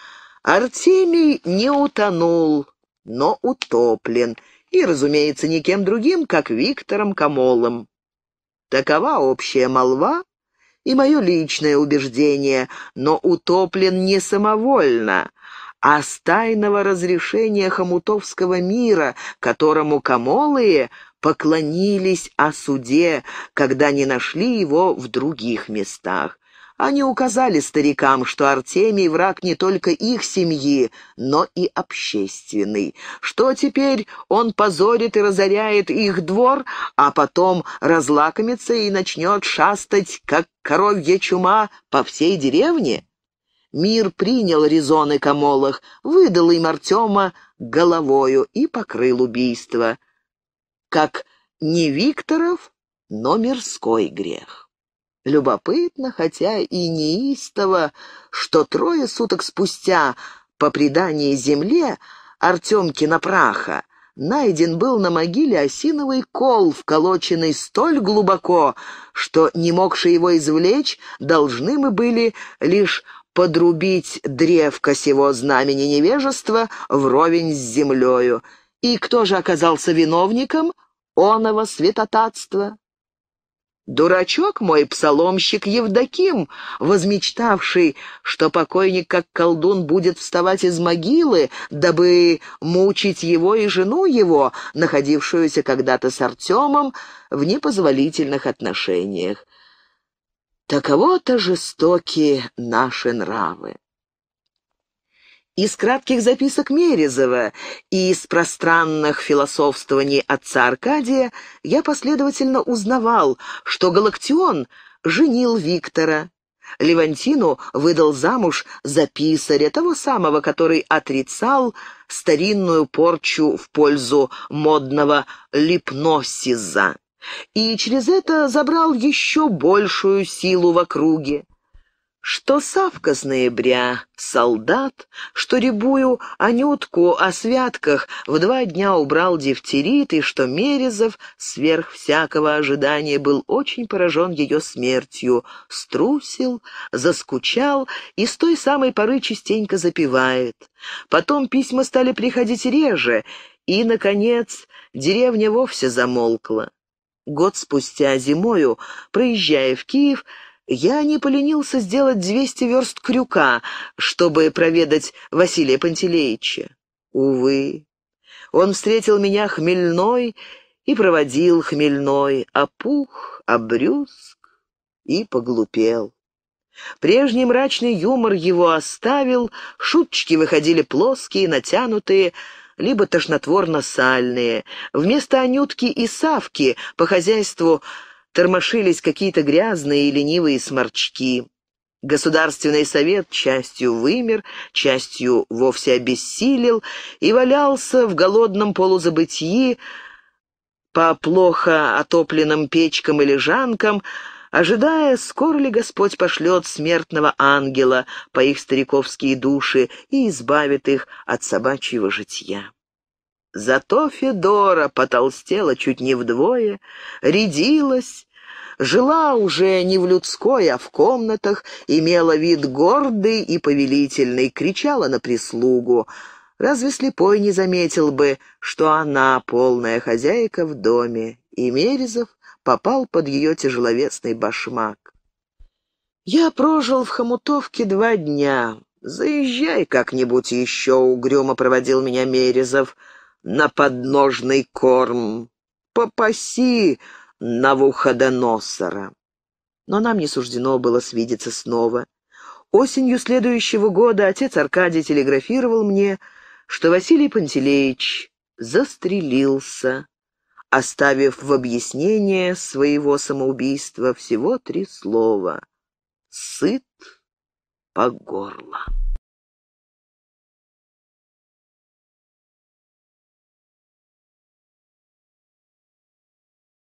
Артемий не утонул, но утоплен — и, разумеется, никем другим, как Виктором Камолом. Такова общая молва и мое личное убеждение, но утоплен не самовольно, а с тайного разрешения хомутовского мира, которому Камолые поклонились о суде, когда не нашли его в других местах. Они указали старикам, что Артемий враг не только их семьи, но и общественный, что теперь он позорит и разоряет их двор, а потом разлакомится и начнет шастать, как коровья чума, по всей деревне. Мир принял резоны Камолах, выдал им Артема головою и покрыл убийство. Как не Викторов, но мирской грех. Любопытно, хотя и неистово, что трое суток спустя, по преданию земле, Артемкина праха, найден был на могиле осиновый кол, вколоченный столь глубоко, что, не могши его извлечь, должны мы были лишь подрубить древко сего знамени невежества вровень с землею. И кто же оказался виновником оного святотатства? Дурачок мой, псаломщик Евдоким, возмечтавший, что покойник, как колдун, будет вставать из могилы, дабы мучить его и жену его, находившуюся когда-то с Артемом в непозволительных отношениях. Таково-то жестокие наши нравы из кратких записок Мерезова и из пространных философствований отца Аркадия я последовательно узнавал, что Галактион женил Виктора. Левантину выдал замуж за писаря, того самого, который отрицал старинную порчу в пользу модного липносиза. И через это забрал еще большую силу в округе что Савка с ноября — солдат, что Рябую Анютку о святках в два дня убрал дифтерит, и что Мерезов сверх всякого ожидания был очень поражен ее смертью, струсил, заскучал и с той самой поры частенько запевает. Потом письма стали приходить реже, и, наконец, деревня вовсе замолкла. Год спустя зимою, проезжая в Киев, я не поленился сделать двести верст крюка, чтобы проведать Василия Пантелеича. Увы, он встретил меня хмельной и проводил хмельной, опух, обрюзг и поглупел. Прежний мрачный юмор его оставил, шуточки выходили плоские, натянутые, либо тошнотворно-сальные. Вместо Анютки и Савки по хозяйству – тормошились какие-то грязные и ленивые сморчки. Государственный совет частью вымер, частью вовсе обессилил и валялся в голодном полузабытии по плохо отопленным печкам и лежанкам, ожидая, скоро ли Господь пошлет смертного ангела по их стариковские души и избавит их от собачьего житья. Зато Федора потолстела чуть не вдвое, рядилась жила уже не в людской, а в комнатах, имела вид гордый и повелительный, кричала на прислугу. Разве слепой не заметил бы, что она полная хозяйка в доме, и Мерезов попал под ее тяжеловесный башмак. «Я прожил в хомутовке два дня. Заезжай как-нибудь еще», — угрюмо проводил меня Мерезов, — «на подножный корм. Попаси Навуходоносора. Но нам не суждено было свидеться снова. Осенью следующего года отец Аркадий телеграфировал мне, что Василий Пантелеич застрелился, оставив в объяснение своего самоубийства всего три слова «сыт по горло».